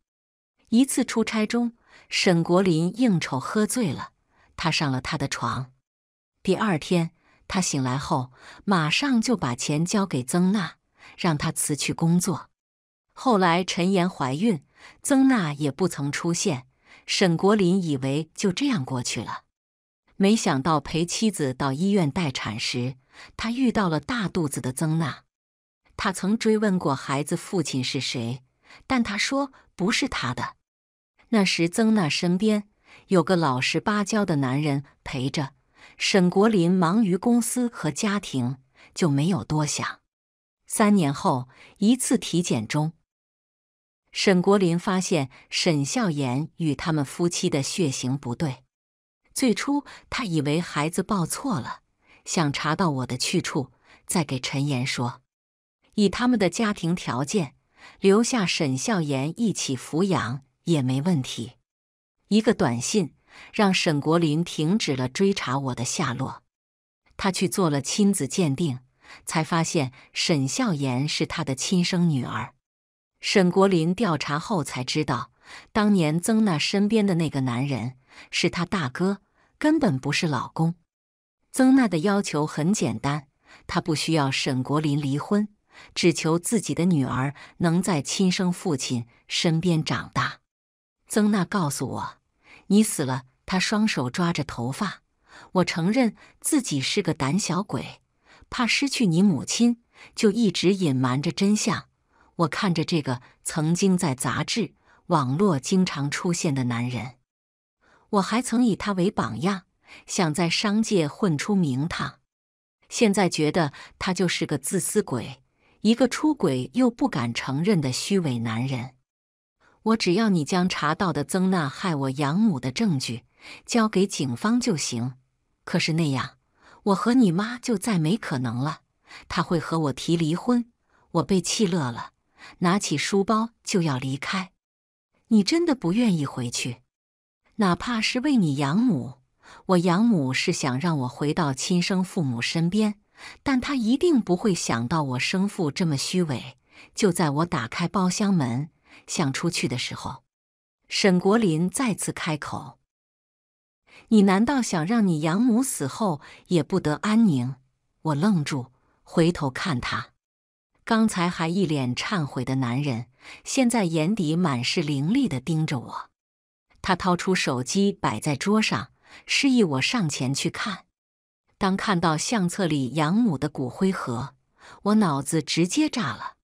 一次出差中，沈国林应酬喝醉了，他上了他的床。第二天，他醒来后马上就把钱交给曾娜，让她辞去工作。后来陈岩怀孕，曾娜也不曾出现。沈国林以为就这样过去了，没想到陪妻子到医院待产时，他遇到了大肚子的曾娜。他曾追问过孩子父亲是谁，但他说不是他的。那时曾娜身边有个老实巴交的男人陪着。沈国林忙于公司和家庭，就没有多想。三年后，一次体检中，沈国林发现沈笑妍与他们夫妻的血型不对。最初他以为孩子报错了，想查到我的去处，再给陈岩说。以他们的家庭条件，留下沈笑言一起抚养也没问题。一个短信。让沈国林停止了追查我的下落。他去做了亲子鉴定，才发现沈孝言是他的亲生女儿。沈国林调查后才知道，当年曾娜身边的那个男人是他大哥，根本不是老公。曾娜的要求很简单，她不需要沈国林离婚，只求自己的女儿能在亲生父亲身边长大。曾娜告诉我。你死了，他双手抓着头发。我承认自己是个胆小鬼，怕失去你母亲，就一直隐瞒着真相。我看着这个曾经在杂志、网络经常出现的男人，我还曾以他为榜样，想在商界混出名堂。现在觉得他就是个自私鬼，一个出轨又不敢承认的虚伪男人。我只要你将查到的曾娜害我养母的证据交给警方就行，可是那样我和你妈就再没可能了。她会和我提离婚。我被气乐了，拿起书包就要离开。你真的不愿意回去？哪怕是为你养母，我养母是想让我回到亲生父母身边，但她一定不会想到我生父这么虚伪。就在我打开包厢门。想出去的时候，沈国林再次开口：“你难道想让你养母死后也不得安宁？”我愣住，回头看他，刚才还一脸忏悔的男人，现在眼底满是凌厉的盯着我。他掏出手机，摆在桌上，示意我上前去看。当看到相册里养母的骨灰盒，我脑子直接炸了。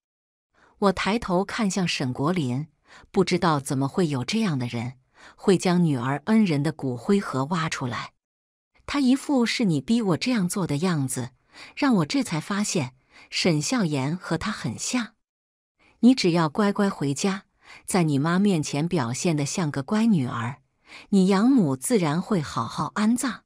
我抬头看向沈国林，不知道怎么会有这样的人会将女儿恩人的骨灰盒挖出来。他一副是你逼我这样做的样子，让我这才发现沈笑言和他很像。你只要乖乖回家，在你妈面前表现得像个乖女儿，你养母自然会好好安葬。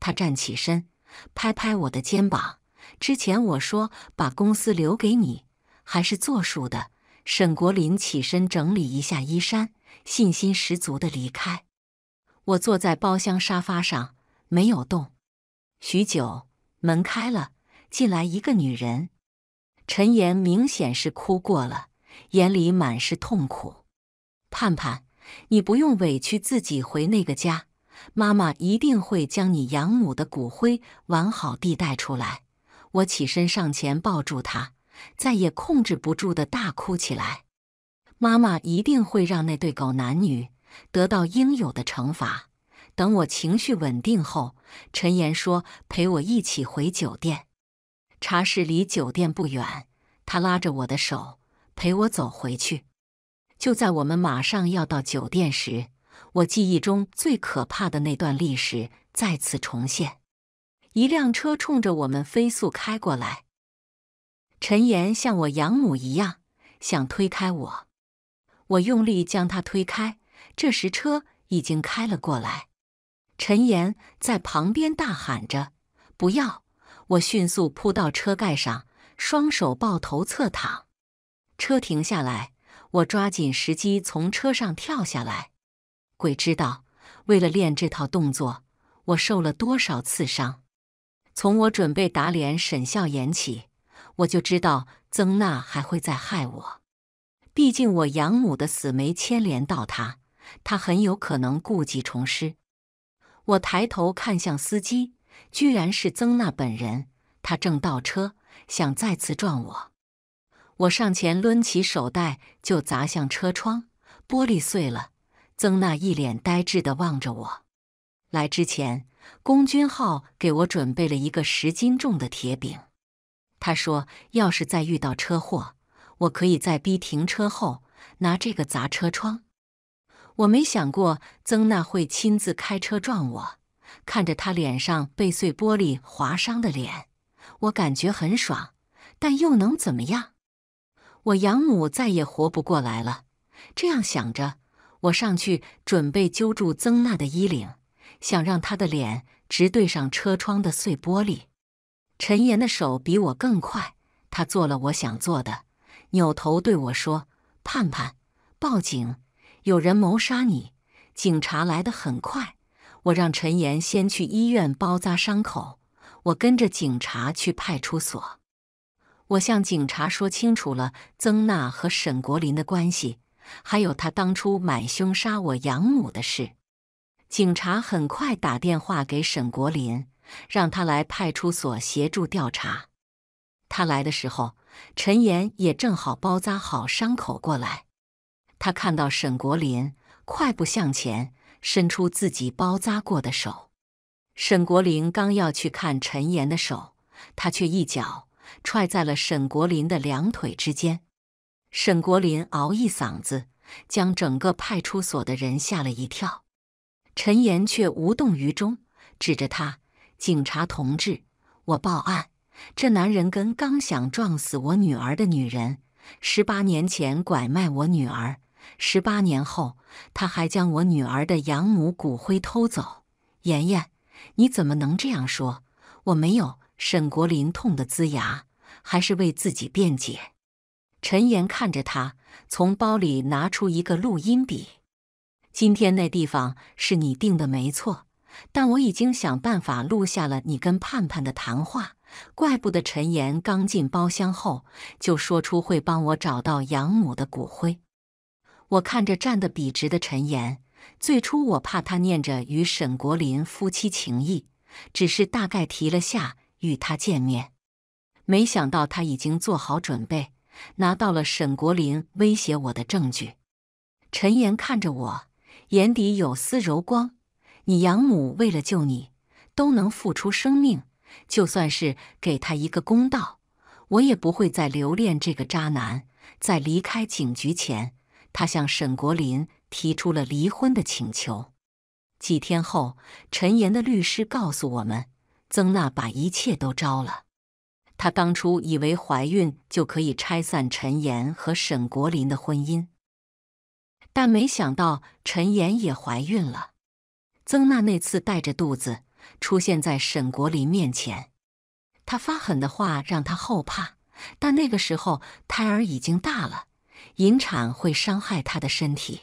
他站起身，拍拍我的肩膀。之前我说把公司留给你。还是作数的。沈国林起身整理一下衣衫，信心十足的离开。我坐在包厢沙发上没有动，许久，门开了，进来一个女人。陈岩明显是哭过了，眼里满是痛苦。盼盼，你不用委屈自己回那个家，妈妈一定会将你养母的骨灰完好地带出来。我起身上前抱住她。再也控制不住的大哭起来。妈妈一定会让那对狗男女得到应有的惩罚。等我情绪稳定后，陈岩说：“陪我一起回酒店。”茶室离酒店不远，他拉着我的手陪我走回去。就在我们马上要到酒店时，我记忆中最可怕的那段历史再次重现。一辆车冲着我们飞速开过来。陈岩像我养母一样，想推开我。我用力将他推开。这时车已经开了过来，陈岩在旁边大喊着“不要！”我迅速扑到车盖上，双手抱头侧躺。车停下来，我抓紧时机从车上跳下来。鬼知道为了练这套动作，我受了多少次伤。从我准备打脸沈笑言起。我就知道曾娜还会再害我，毕竟我养母的死没牵连到他，他很有可能故技重施。我抬头看向司机，居然是曾娜本人，他正倒车，想再次撞我。我上前抡起手袋就砸向车窗，玻璃碎了。曾娜一脸呆滞的望着我。来之前，龚军浩给我准备了一个十斤重的铁饼。他说：“要是再遇到车祸，我可以在逼停车后拿这个砸车窗。”我没想过曾娜会亲自开车撞我。看着她脸上被碎玻璃划伤的脸，我感觉很爽，但又能怎么样？我养母再也活不过来了。这样想着，我上去准备揪住曾娜的衣领，想让她的脸直对上车窗的碎玻璃。陈岩的手比我更快，他做了我想做的，扭头对我说：“盼盼，报警！有人谋杀你。”警察来得很快，我让陈岩先去医院包扎伤口，我跟着警察去派出所。我向警察说清楚了曾娜和沈国林的关系，还有他当初买凶杀我养母的事。警察很快打电话给沈国林。让他来派出所协助调查。他来的时候，陈岩也正好包扎好伤口过来。他看到沈国林，快步向前，伸出自己包扎过的手。沈国林刚要去看陈岩的手，他却一脚踹在了沈国林的两腿之间。沈国林嗷一嗓子，将整个派出所的人吓了一跳。陈岩却无动于衷，指着他。警察同志，我报案，这男人跟刚想撞死我女儿的女人，十八年前拐卖我女儿，十八年后他还将我女儿的养母骨灰偷走。妍妍，你怎么能这样说？我没有。沈国林痛得呲牙，还是为自己辩解。陈岩看着他，从包里拿出一个录音笔。今天那地方是你定的，没错。但我已经想办法录下了你跟盼盼的谈话，怪不得陈岩刚进包厢后就说出会帮我找到养母的骨灰。我看着站得笔直的陈岩，最初我怕他念着与沈国林夫妻情谊，只是大概提了下与他见面。没想到他已经做好准备，拿到了沈国林威胁我的证据。陈岩看着我，眼底有丝柔光。你养母为了救你，都能付出生命。就算是给他一个公道，我也不会再留恋这个渣男。在离开警局前，他向沈国林提出了离婚的请求。几天后，陈岩的律师告诉我们，曾娜把一切都招了。她当初以为怀孕就可以拆散陈岩和沈国林的婚姻，但没想到陈岩也怀孕了。曾娜那次带着肚子出现在沈国林面前，他发狠的话让他后怕，但那个时候胎儿已经大了，引产会伤害他的身体。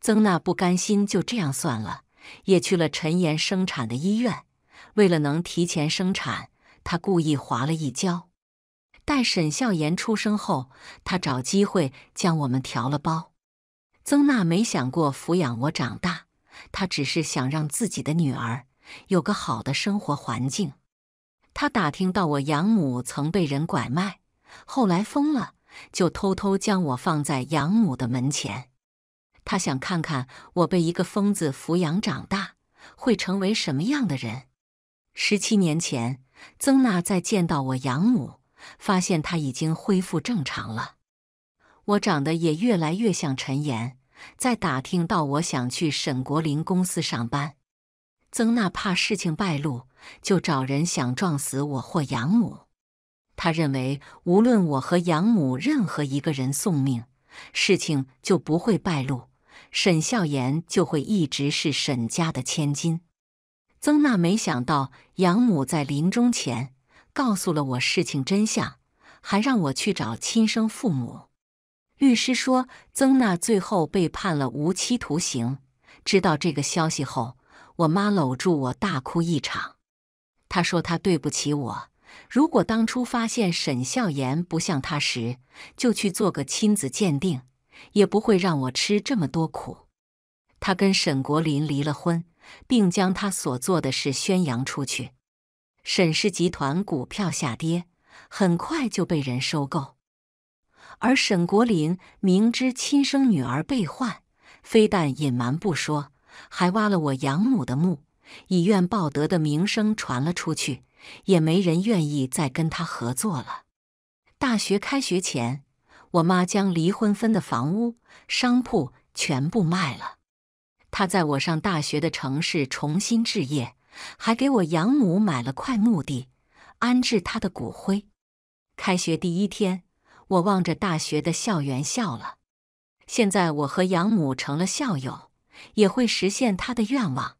曾娜不甘心就这样算了，也去了陈岩生产的医院。为了能提前生产，她故意滑了一跤。待沈笑言出生后，她找机会将我们调了包。曾娜没想过抚养我长大。他只是想让自己的女儿有个好的生活环境。他打听到我养母曾被人拐卖，后来疯了，就偷偷将我放在养母的门前。他想看看我被一个疯子抚养长大，会成为什么样的人。十七年前，曾娜在见到我养母，发现她已经恢复正常了。我长得也越来越像陈岩。在打听到我想去沈国林公司上班，曾娜怕事情败露，就找人想撞死我或养母。他认为，无论我和养母任何一个人送命，事情就不会败露，沈笑颜就会一直是沈家的千金。曾娜没想到，养母在临终前告诉了我事情真相，还让我去找亲生父母。律师说，曾娜最后被判了无期徒刑。知道这个消息后，我妈搂住我大哭一场。她说她对不起我，如果当初发现沈笑言不像她时，就去做个亲子鉴定，也不会让我吃这么多苦。她跟沈国林离了婚，并将她所做的事宣扬出去，沈氏集团股票下跌，很快就被人收购。而沈国林明知亲生女儿被换，非但隐瞒不说，还挖了我养母的墓，以怨报德的名声传了出去，也没人愿意再跟他合作了。大学开学前，我妈将离婚分的房屋、商铺全部卖了，她在我上大学的城市重新置业，还给我养母买了块墓地，安置她的骨灰。开学第一天。我望着大学的校园笑了。现在我和养母成了校友，也会实现她的愿望。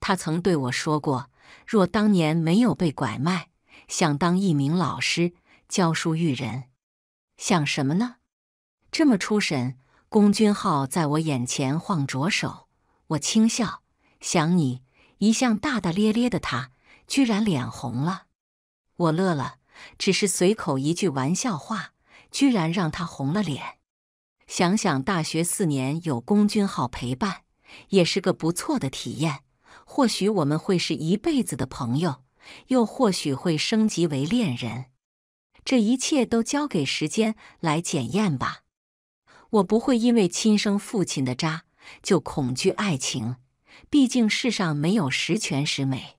她曾对我说过，若当年没有被拐卖，想当一名老师，教书育人。想什么呢？这么出神，龚君浩在我眼前晃着手，我轻笑。想你一向大大咧咧的他，居然脸红了。我乐了，只是随口一句玩笑话。居然让他红了脸。想想大学四年有龚军浩陪伴，也是个不错的体验。或许我们会是一辈子的朋友，又或许会升级为恋人。这一切都交给时间来检验吧。我不会因为亲生父亲的渣就恐惧爱情，毕竟世上没有十全十美。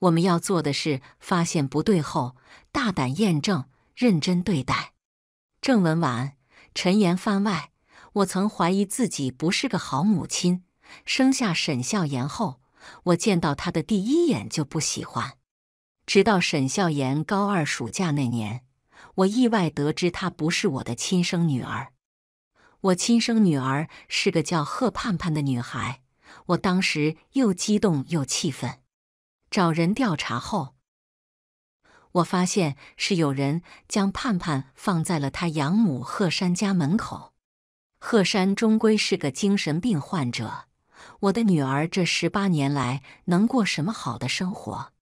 我们要做的是发现不对后大胆验证，认真对待。正文完，陈言番外。我曾怀疑自己不是个好母亲，生下沈笑言后，我见到他的第一眼就不喜欢。直到沈笑言高二暑假那年，我意外得知她不是我的亲生女儿，我亲生女儿是个叫贺盼盼的女孩。我当时又激动又气愤，找人调查后。我发现是有人将盼盼放在了他养母贺山家门口。贺山终归是个精神病患者，我的女儿这十八年来能过什么好的生活？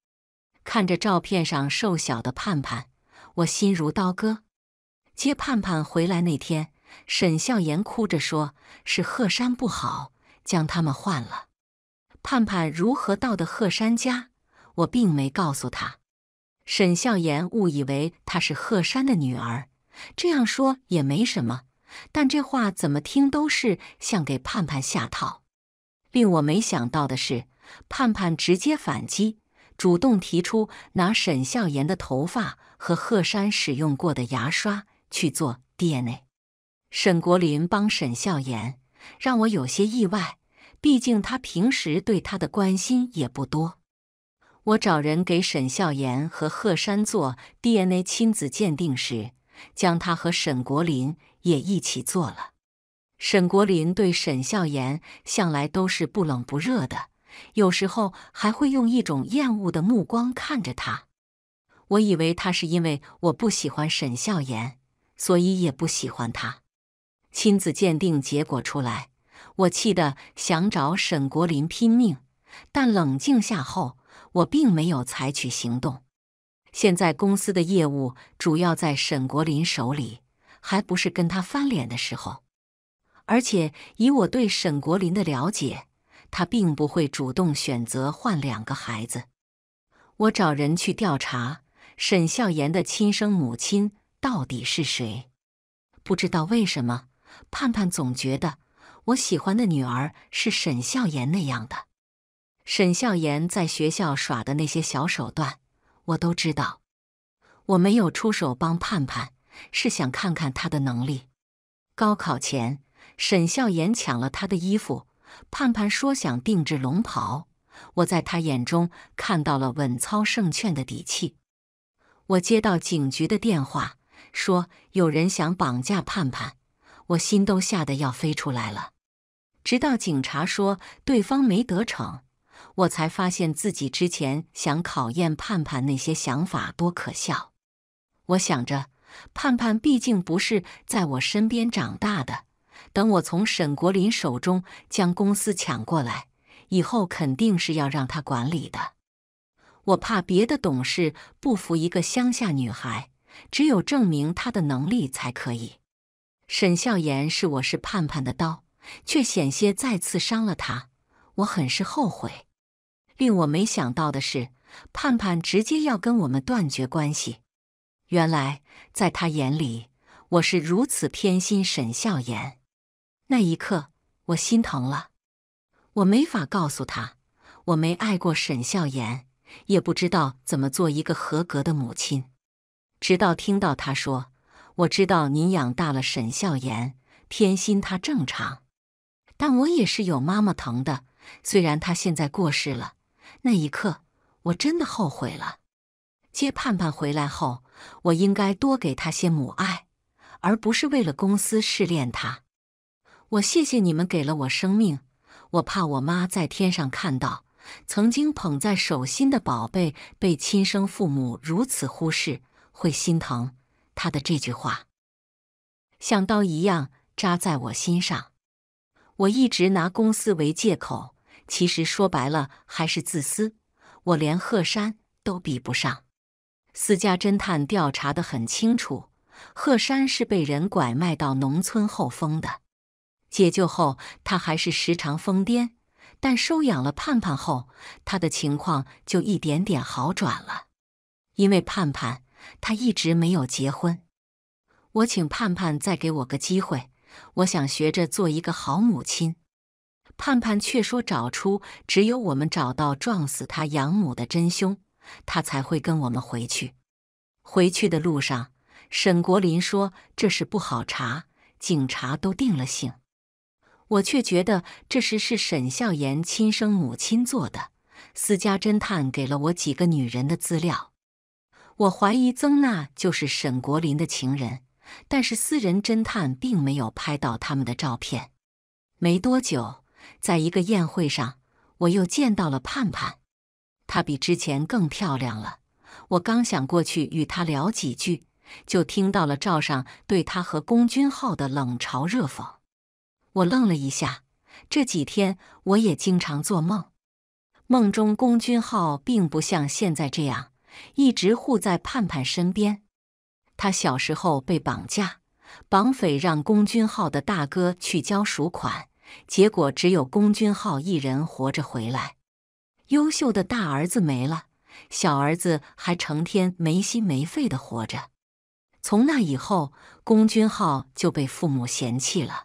看着照片上瘦小的盼盼，我心如刀割。接盼盼回来那天，沈笑言哭着说：“是贺山不好，将他们换了。”盼盼如何到的贺山家，我并没告诉他。沈笑言误以为她是贺山的女儿，这样说也没什么。但这话怎么听都是像给盼盼下套。令我没想到的是，盼盼直接反击，主动提出拿沈笑言的头发和贺山使用过的牙刷去做 DNA。沈国林帮沈笑言，让我有些意外，毕竟他平时对他的关心也不多。我找人给沈笑言和贺山做 DNA 亲子鉴定时，将他和沈国林也一起做了。沈国林对沈笑言向来都是不冷不热的，有时候还会用一种厌恶的目光看着他。我以为他是因为我不喜欢沈笑言，所以也不喜欢他。亲子鉴定结果出来，我气得想找沈国林拼命，但冷静下后。我并没有采取行动。现在公司的业务主要在沈国林手里，还不是跟他翻脸的时候。而且以我对沈国林的了解，他并不会主动选择换两个孩子。我找人去调查沈孝严的亲生母亲到底是谁。不知道为什么，盼盼总觉得我喜欢的女儿是沈笑颜那样的。沈笑言在学校耍的那些小手段，我都知道。我没有出手帮盼盼，是想看看他的能力。高考前，沈笑言抢了他的衣服，盼盼说想定制龙袍。我在他眼中看到了稳操胜券的底气。我接到警局的电话，说有人想绑架盼盼，我心都吓得要飞出来了。直到警察说对方没得逞。我才发现自己之前想考验盼盼那些想法多可笑。我想着，盼盼毕竟不是在我身边长大的，等我从沈国林手中将公司抢过来以后，肯定是要让他管理的。我怕别的董事不服一个乡下女孩，只有证明她的能力才可以。沈笑言是我是盼盼的刀，却险些再次伤了她，我很是后悔。令我没想到的是，盼盼直接要跟我们断绝关系。原来，在他眼里，我是如此偏心沈笑言。那一刻，我心疼了。我没法告诉他，我没爱过沈笑言，也不知道怎么做一个合格的母亲。直到听到他说：“我知道您养大了沈笑言，偏心他正常，但我也是有妈妈疼的。虽然他现在过世了。”那一刻，我真的后悔了。接盼盼回来后，我应该多给她些母爱，而不是为了公司试炼她。我谢谢你们给了我生命。我怕我妈在天上看到曾经捧在手心的宝贝被亲生父母如此忽视，会心疼。她的这句话像刀一样扎在我心上。我一直拿公司为借口。其实说白了还是自私，我连贺山都比不上。私家侦探调查的很清楚，贺山是被人拐卖到农村后疯的，解救后他还是时常疯癫，但收养了盼盼后，他的情况就一点点好转了。因为盼盼，他一直没有结婚。我请盼盼再给我个机会，我想学着做一个好母亲。盼盼却说：“找出只有我们找到撞死他养母的真凶，他才会跟我们回去。”回去的路上，沈国林说：“这事不好查，警察都定了性。”我却觉得这事是沈笑言亲生母亲做的。私家侦探给了我几个女人的资料，我怀疑曾娜就是沈国林的情人，但是私人侦探并没有拍到他们的照片。没多久。在一个宴会上，我又见到了盼盼，她比之前更漂亮了。我刚想过去与她聊几句，就听到了赵尚对她和龚军浩的冷嘲热讽。我愣了一下，这几天我也经常做梦，梦中龚军浩并不像现在这样一直护在盼盼身边。他小时候被绑架，绑匪让龚军浩的大哥去交赎款。结果只有龚君浩一人活着回来，优秀的大儿子没了，小儿子还成天没心没肺的活着。从那以后，龚君浩就被父母嫌弃了。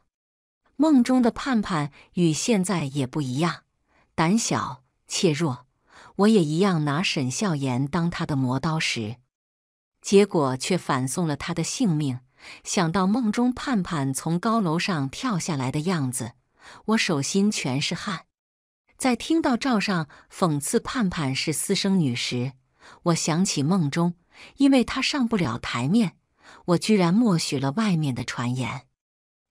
梦中的盼盼与现在也不一样，胆小怯弱。我也一样拿沈笑言当他的磨刀石，结果却反送了他的性命。想到梦中盼盼从高楼上跳下来的样子。我手心全是汗，在听到赵上讽刺盼盼是私生女时，我想起梦中，因为她上不了台面，我居然默许了外面的传言。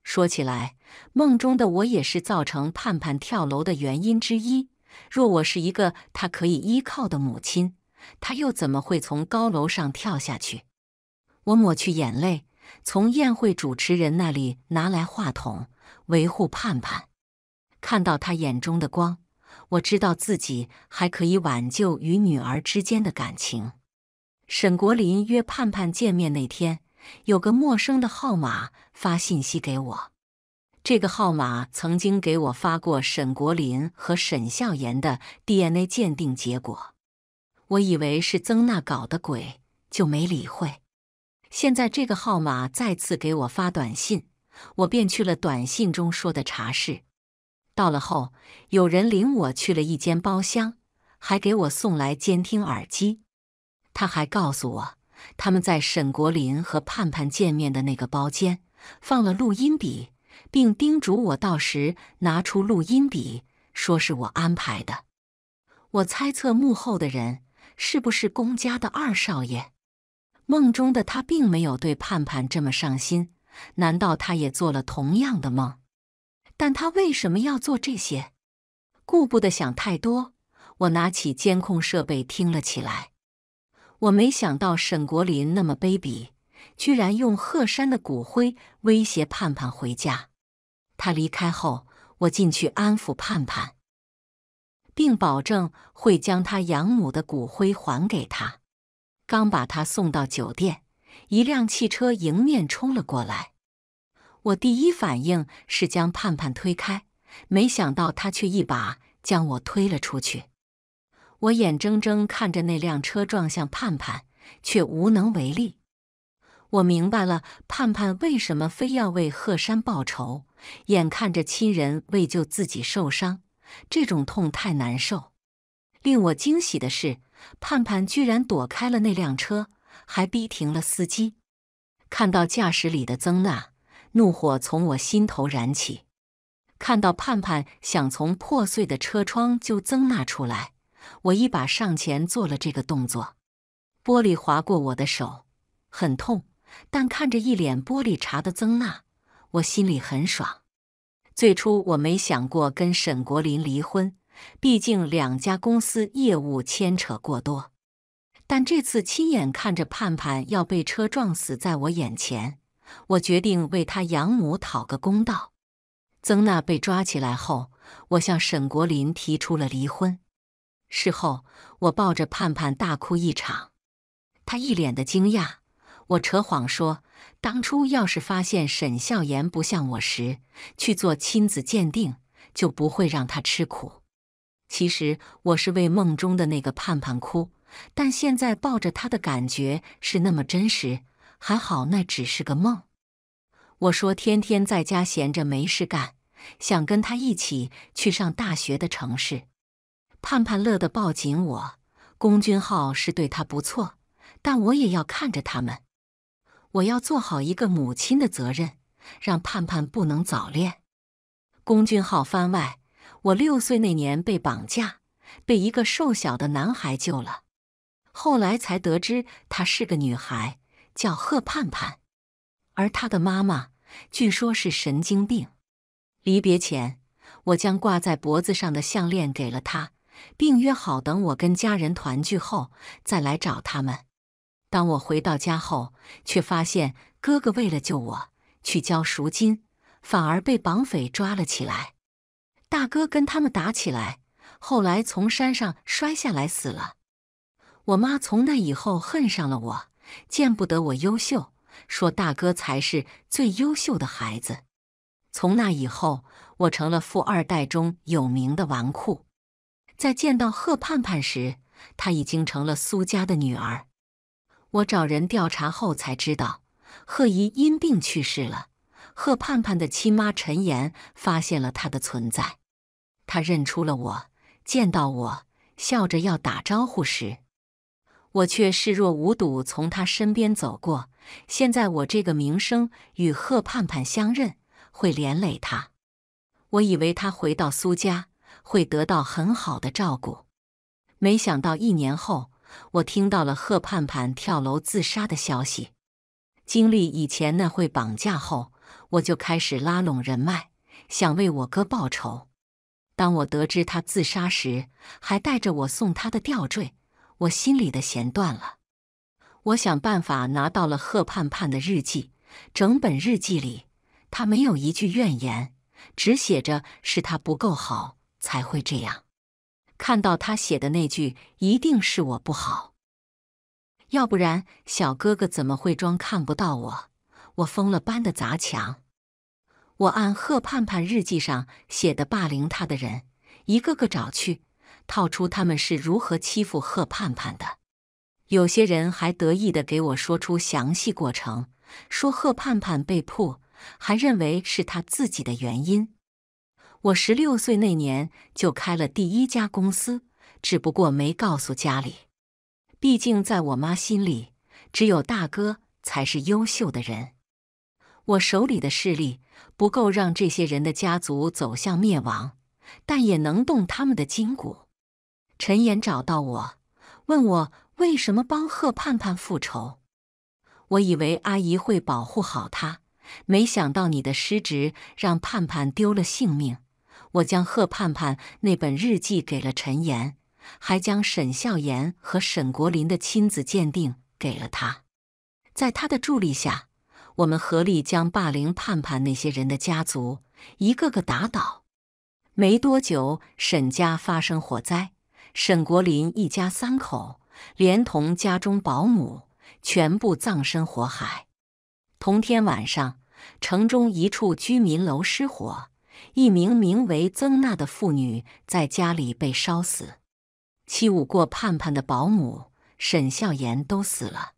说起来，梦中的我也是造成盼盼跳楼的原因之一。若我是一个她可以依靠的母亲，她又怎么会从高楼上跳下去？我抹去眼泪，从宴会主持人那里拿来话筒。维护盼盼，看到她眼中的光，我知道自己还可以挽救与女儿之间的感情。沈国林约盼盼见面那天，有个陌生的号码发信息给我。这个号码曾经给我发过沈国林和沈笑炎的 DNA 鉴定结果，我以为是曾娜搞的鬼，就没理会。现在这个号码再次给我发短信。我便去了短信中说的茶室，到了后，有人领我去了一间包厢，还给我送来监听耳机。他还告诉我，他们在沈国林和盼盼见面的那个包间放了录音笔，并叮嘱我到时拿出录音笔，说是我安排的。我猜测幕后的人是不是龚家的二少爷？梦中的他并没有对盼盼这么上心。难道他也做了同样的梦？但他为什么要做这些？顾不得想太多，我拿起监控设备听了起来。我没想到沈国林那么卑鄙，居然用贺山的骨灰威胁盼盼回家。他离开后，我进去安抚盼盼，并保证会将他养母的骨灰还给他。刚把他送到酒店。一辆汽车迎面冲了过来，我第一反应是将盼盼推开，没想到他却一把将我推了出去。我眼睁睁看着那辆车撞向盼盼，却无能为力。我明白了盼盼为什么非要为贺山报仇，眼看着亲人为救自己受伤，这种痛太难受。令我惊喜的是，盼盼居然躲开了那辆车。还逼停了司机。看到驾驶里的曾娜，怒火从我心头燃起。看到盼盼想从破碎的车窗救曾娜出来，我一把上前做了这个动作。玻璃划过我的手，很痛。但看着一脸玻璃碴的曾娜，我心里很爽。最初我没想过跟沈国林离婚，毕竟两家公司业务牵扯过多。但这次亲眼看着盼盼要被车撞死在我眼前，我决定为他养母讨个公道。曾娜被抓起来后，我向沈国林提出了离婚。事后，我抱着盼盼大哭一场，他一脸的惊讶。我扯谎说，当初要是发现沈笑言不像我时去做亲子鉴定，就不会让他吃苦。其实我是为梦中的那个盼盼哭。但现在抱着他的感觉是那么真实，还好那只是个梦。我说天天在家闲着没事干，想跟他一起去上大学的城市。盼盼乐得抱紧我。龚军浩是对他不错，但我也要看着他们。我要做好一个母亲的责任，让盼盼不能早恋。龚军浩番外：我六岁那年被绑架，被一个瘦小的男孩救了。后来才得知她是个女孩，叫贺盼盼，而她的妈妈据说是神经病。离别前，我将挂在脖子上的项链给了她，并约好等我跟家人团聚后再来找他们。当我回到家后，却发现哥哥为了救我去交赎金，反而被绑匪抓了起来。大哥跟他们打起来，后来从山上摔下来死了。我妈从那以后恨上了我，见不得我优秀，说大哥才是最优秀的孩子。从那以后，我成了富二代中有名的纨绔。在见到贺盼盼时，她已经成了苏家的女儿。我找人调查后才知道，贺姨因病去世了。贺盼盼的亲妈陈妍发现了她的存在，她认出了我，见到我笑着要打招呼时。我却视若无睹，从他身边走过。现在我这个名声与贺盼盼相认，会连累他。我以为他回到苏家会得到很好的照顾，没想到一年后，我听到了贺盼盼跳楼自杀的消息。经历以前那会绑架后，我就开始拉拢人脉，想为我哥报仇。当我得知他自杀时，还带着我送他的吊坠。我心里的弦断了，我想办法拿到了贺盼盼的日记。整本日记里，他没有一句怨言，只写着是他不够好才会这样。看到他写的那句“一定是我不好”，要不然小哥哥怎么会装看不到我？我疯了般的砸墙。我按贺盼盼日记上写的霸凌他的人，一个个找去。套出他们是如何欺负贺盼盼的，有些人还得意地给我说出详细过程，说贺盼盼被迫，还认为是他自己的原因。我十六岁那年就开了第一家公司，只不过没告诉家里，毕竟在我妈心里，只有大哥才是优秀的人。我手里的势力不够让这些人的家族走向灭亡，但也能动他们的筋骨。陈岩找到我，问我为什么帮贺盼盼复仇。我以为阿姨会保护好他，没想到你的失职让盼盼丢了性命。我将贺盼盼那本日记给了陈岩，还将沈笑言和沈国林的亲子鉴定给了他。在他的助力下，我们合力将霸凌盼盼那些人的家族一个个打倒。没多久，沈家发生火灾。沈国林一家三口，连同家中保姆，全部葬身火海。同天晚上，城中一处居民楼失火，一名名为曾娜的妇女在家里被烧死。欺侮过盼盼的保姆沈笑言都死了。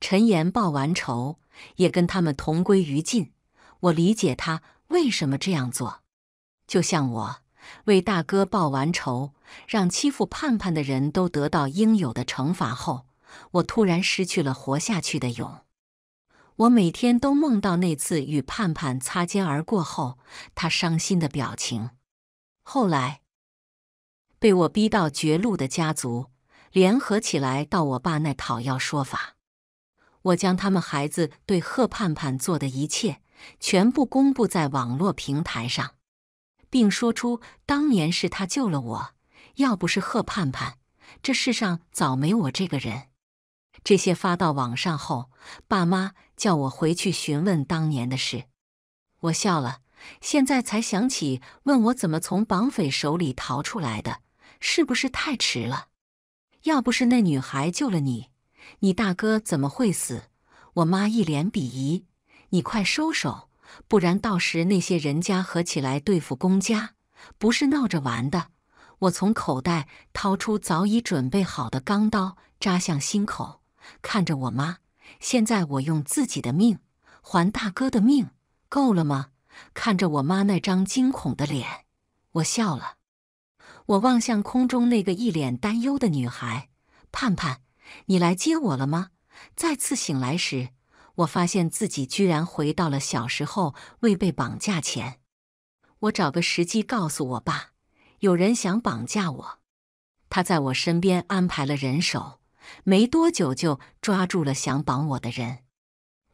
陈岩报完仇，也跟他们同归于尽。我理解他为什么这样做，就像我。为大哥报完仇，让欺负盼盼的人都得到应有的惩罚后，我突然失去了活下去的勇。我每天都梦到那次与盼盼擦肩而过后，她伤心的表情。后来，被我逼到绝路的家族联合起来到我爸那讨要说法。我将他们孩子对贺盼盼做的一切全部公布在网络平台上。并说出当年是他救了我，要不是贺盼盼，这世上早没我这个人。这些发到网上后，爸妈叫我回去询问当年的事。我笑了，现在才想起问我怎么从绑匪手里逃出来的，是不是太迟了？要不是那女孩救了你，你大哥怎么会死？我妈一脸鄙夷：“你快收手！”不然，到时那些人家合起来对付公家，不是闹着玩的。我从口袋掏出早已准备好的钢刀，扎向心口，看着我妈。现在我用自己的命还大哥的命，够了吗？看着我妈那张惊恐的脸，我笑了。我望向空中那个一脸担忧的女孩，盼盼，你来接我了吗？再次醒来时。我发现自己居然回到了小时候未被绑架前。我找个时机告诉我爸：“有人想绑架我。”他在我身边安排了人手，没多久就抓住了想绑我的人。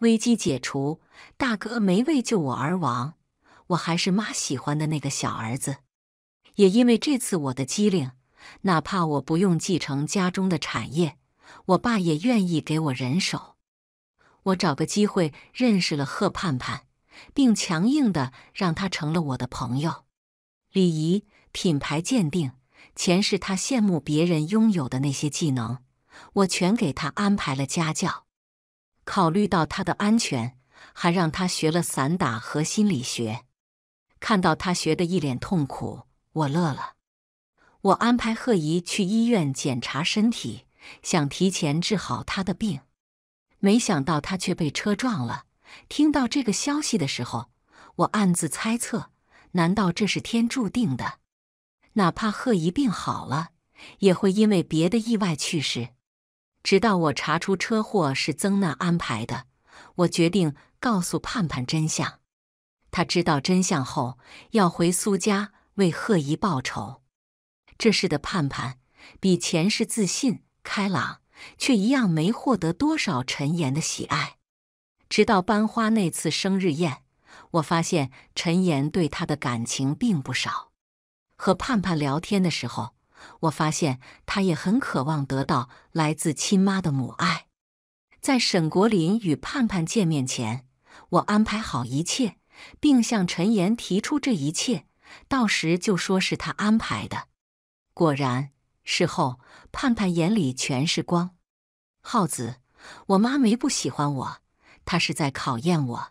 危机解除，大哥没为救我而亡，我还是妈喜欢的那个小儿子。也因为这次我的机灵，哪怕我不用继承家中的产业，我爸也愿意给我人手。我找个机会认识了贺盼盼，并强硬的让他成了我的朋友。礼仪品牌鉴定，前世他羡慕别人拥有的那些技能，我全给他安排了家教。考虑到他的安全，还让他学了散打和心理学。看到他学的一脸痛苦，我乐了。我安排贺姨去医院检查身体，想提前治好他的病。没想到他却被车撞了。听到这个消息的时候，我暗自猜测：难道这是天注定的？哪怕贺姨病好了，也会因为别的意外去世。直到我查出车祸是曾娜安排的，我决定告诉盼盼真相。他知道真相后，要回苏家为贺姨报仇。这时的盼盼比前世自信开朗。却一样没获得多少陈岩的喜爱。直到班花那次生日宴，我发现陈岩对她的感情并不少。和盼盼聊天的时候，我发现她也很渴望得到来自亲妈的母爱。在沈国林与盼盼见面前，我安排好一切，并向陈岩提出这一切，到时就说是他安排的。果然，事后。盼盼眼里全是光，浩子，我妈没不喜欢我，她是在考验我。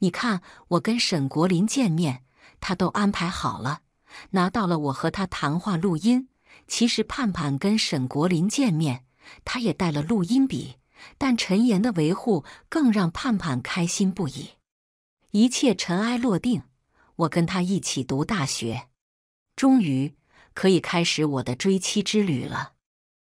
你看，我跟沈国林见面，她都安排好了，拿到了我和她谈话录音。其实盼盼跟沈国林见面，她也带了录音笔，但陈岩的维护更让盼盼开心不已。一切尘埃落定，我跟他一起读大学，终于可以开始我的追妻之旅了。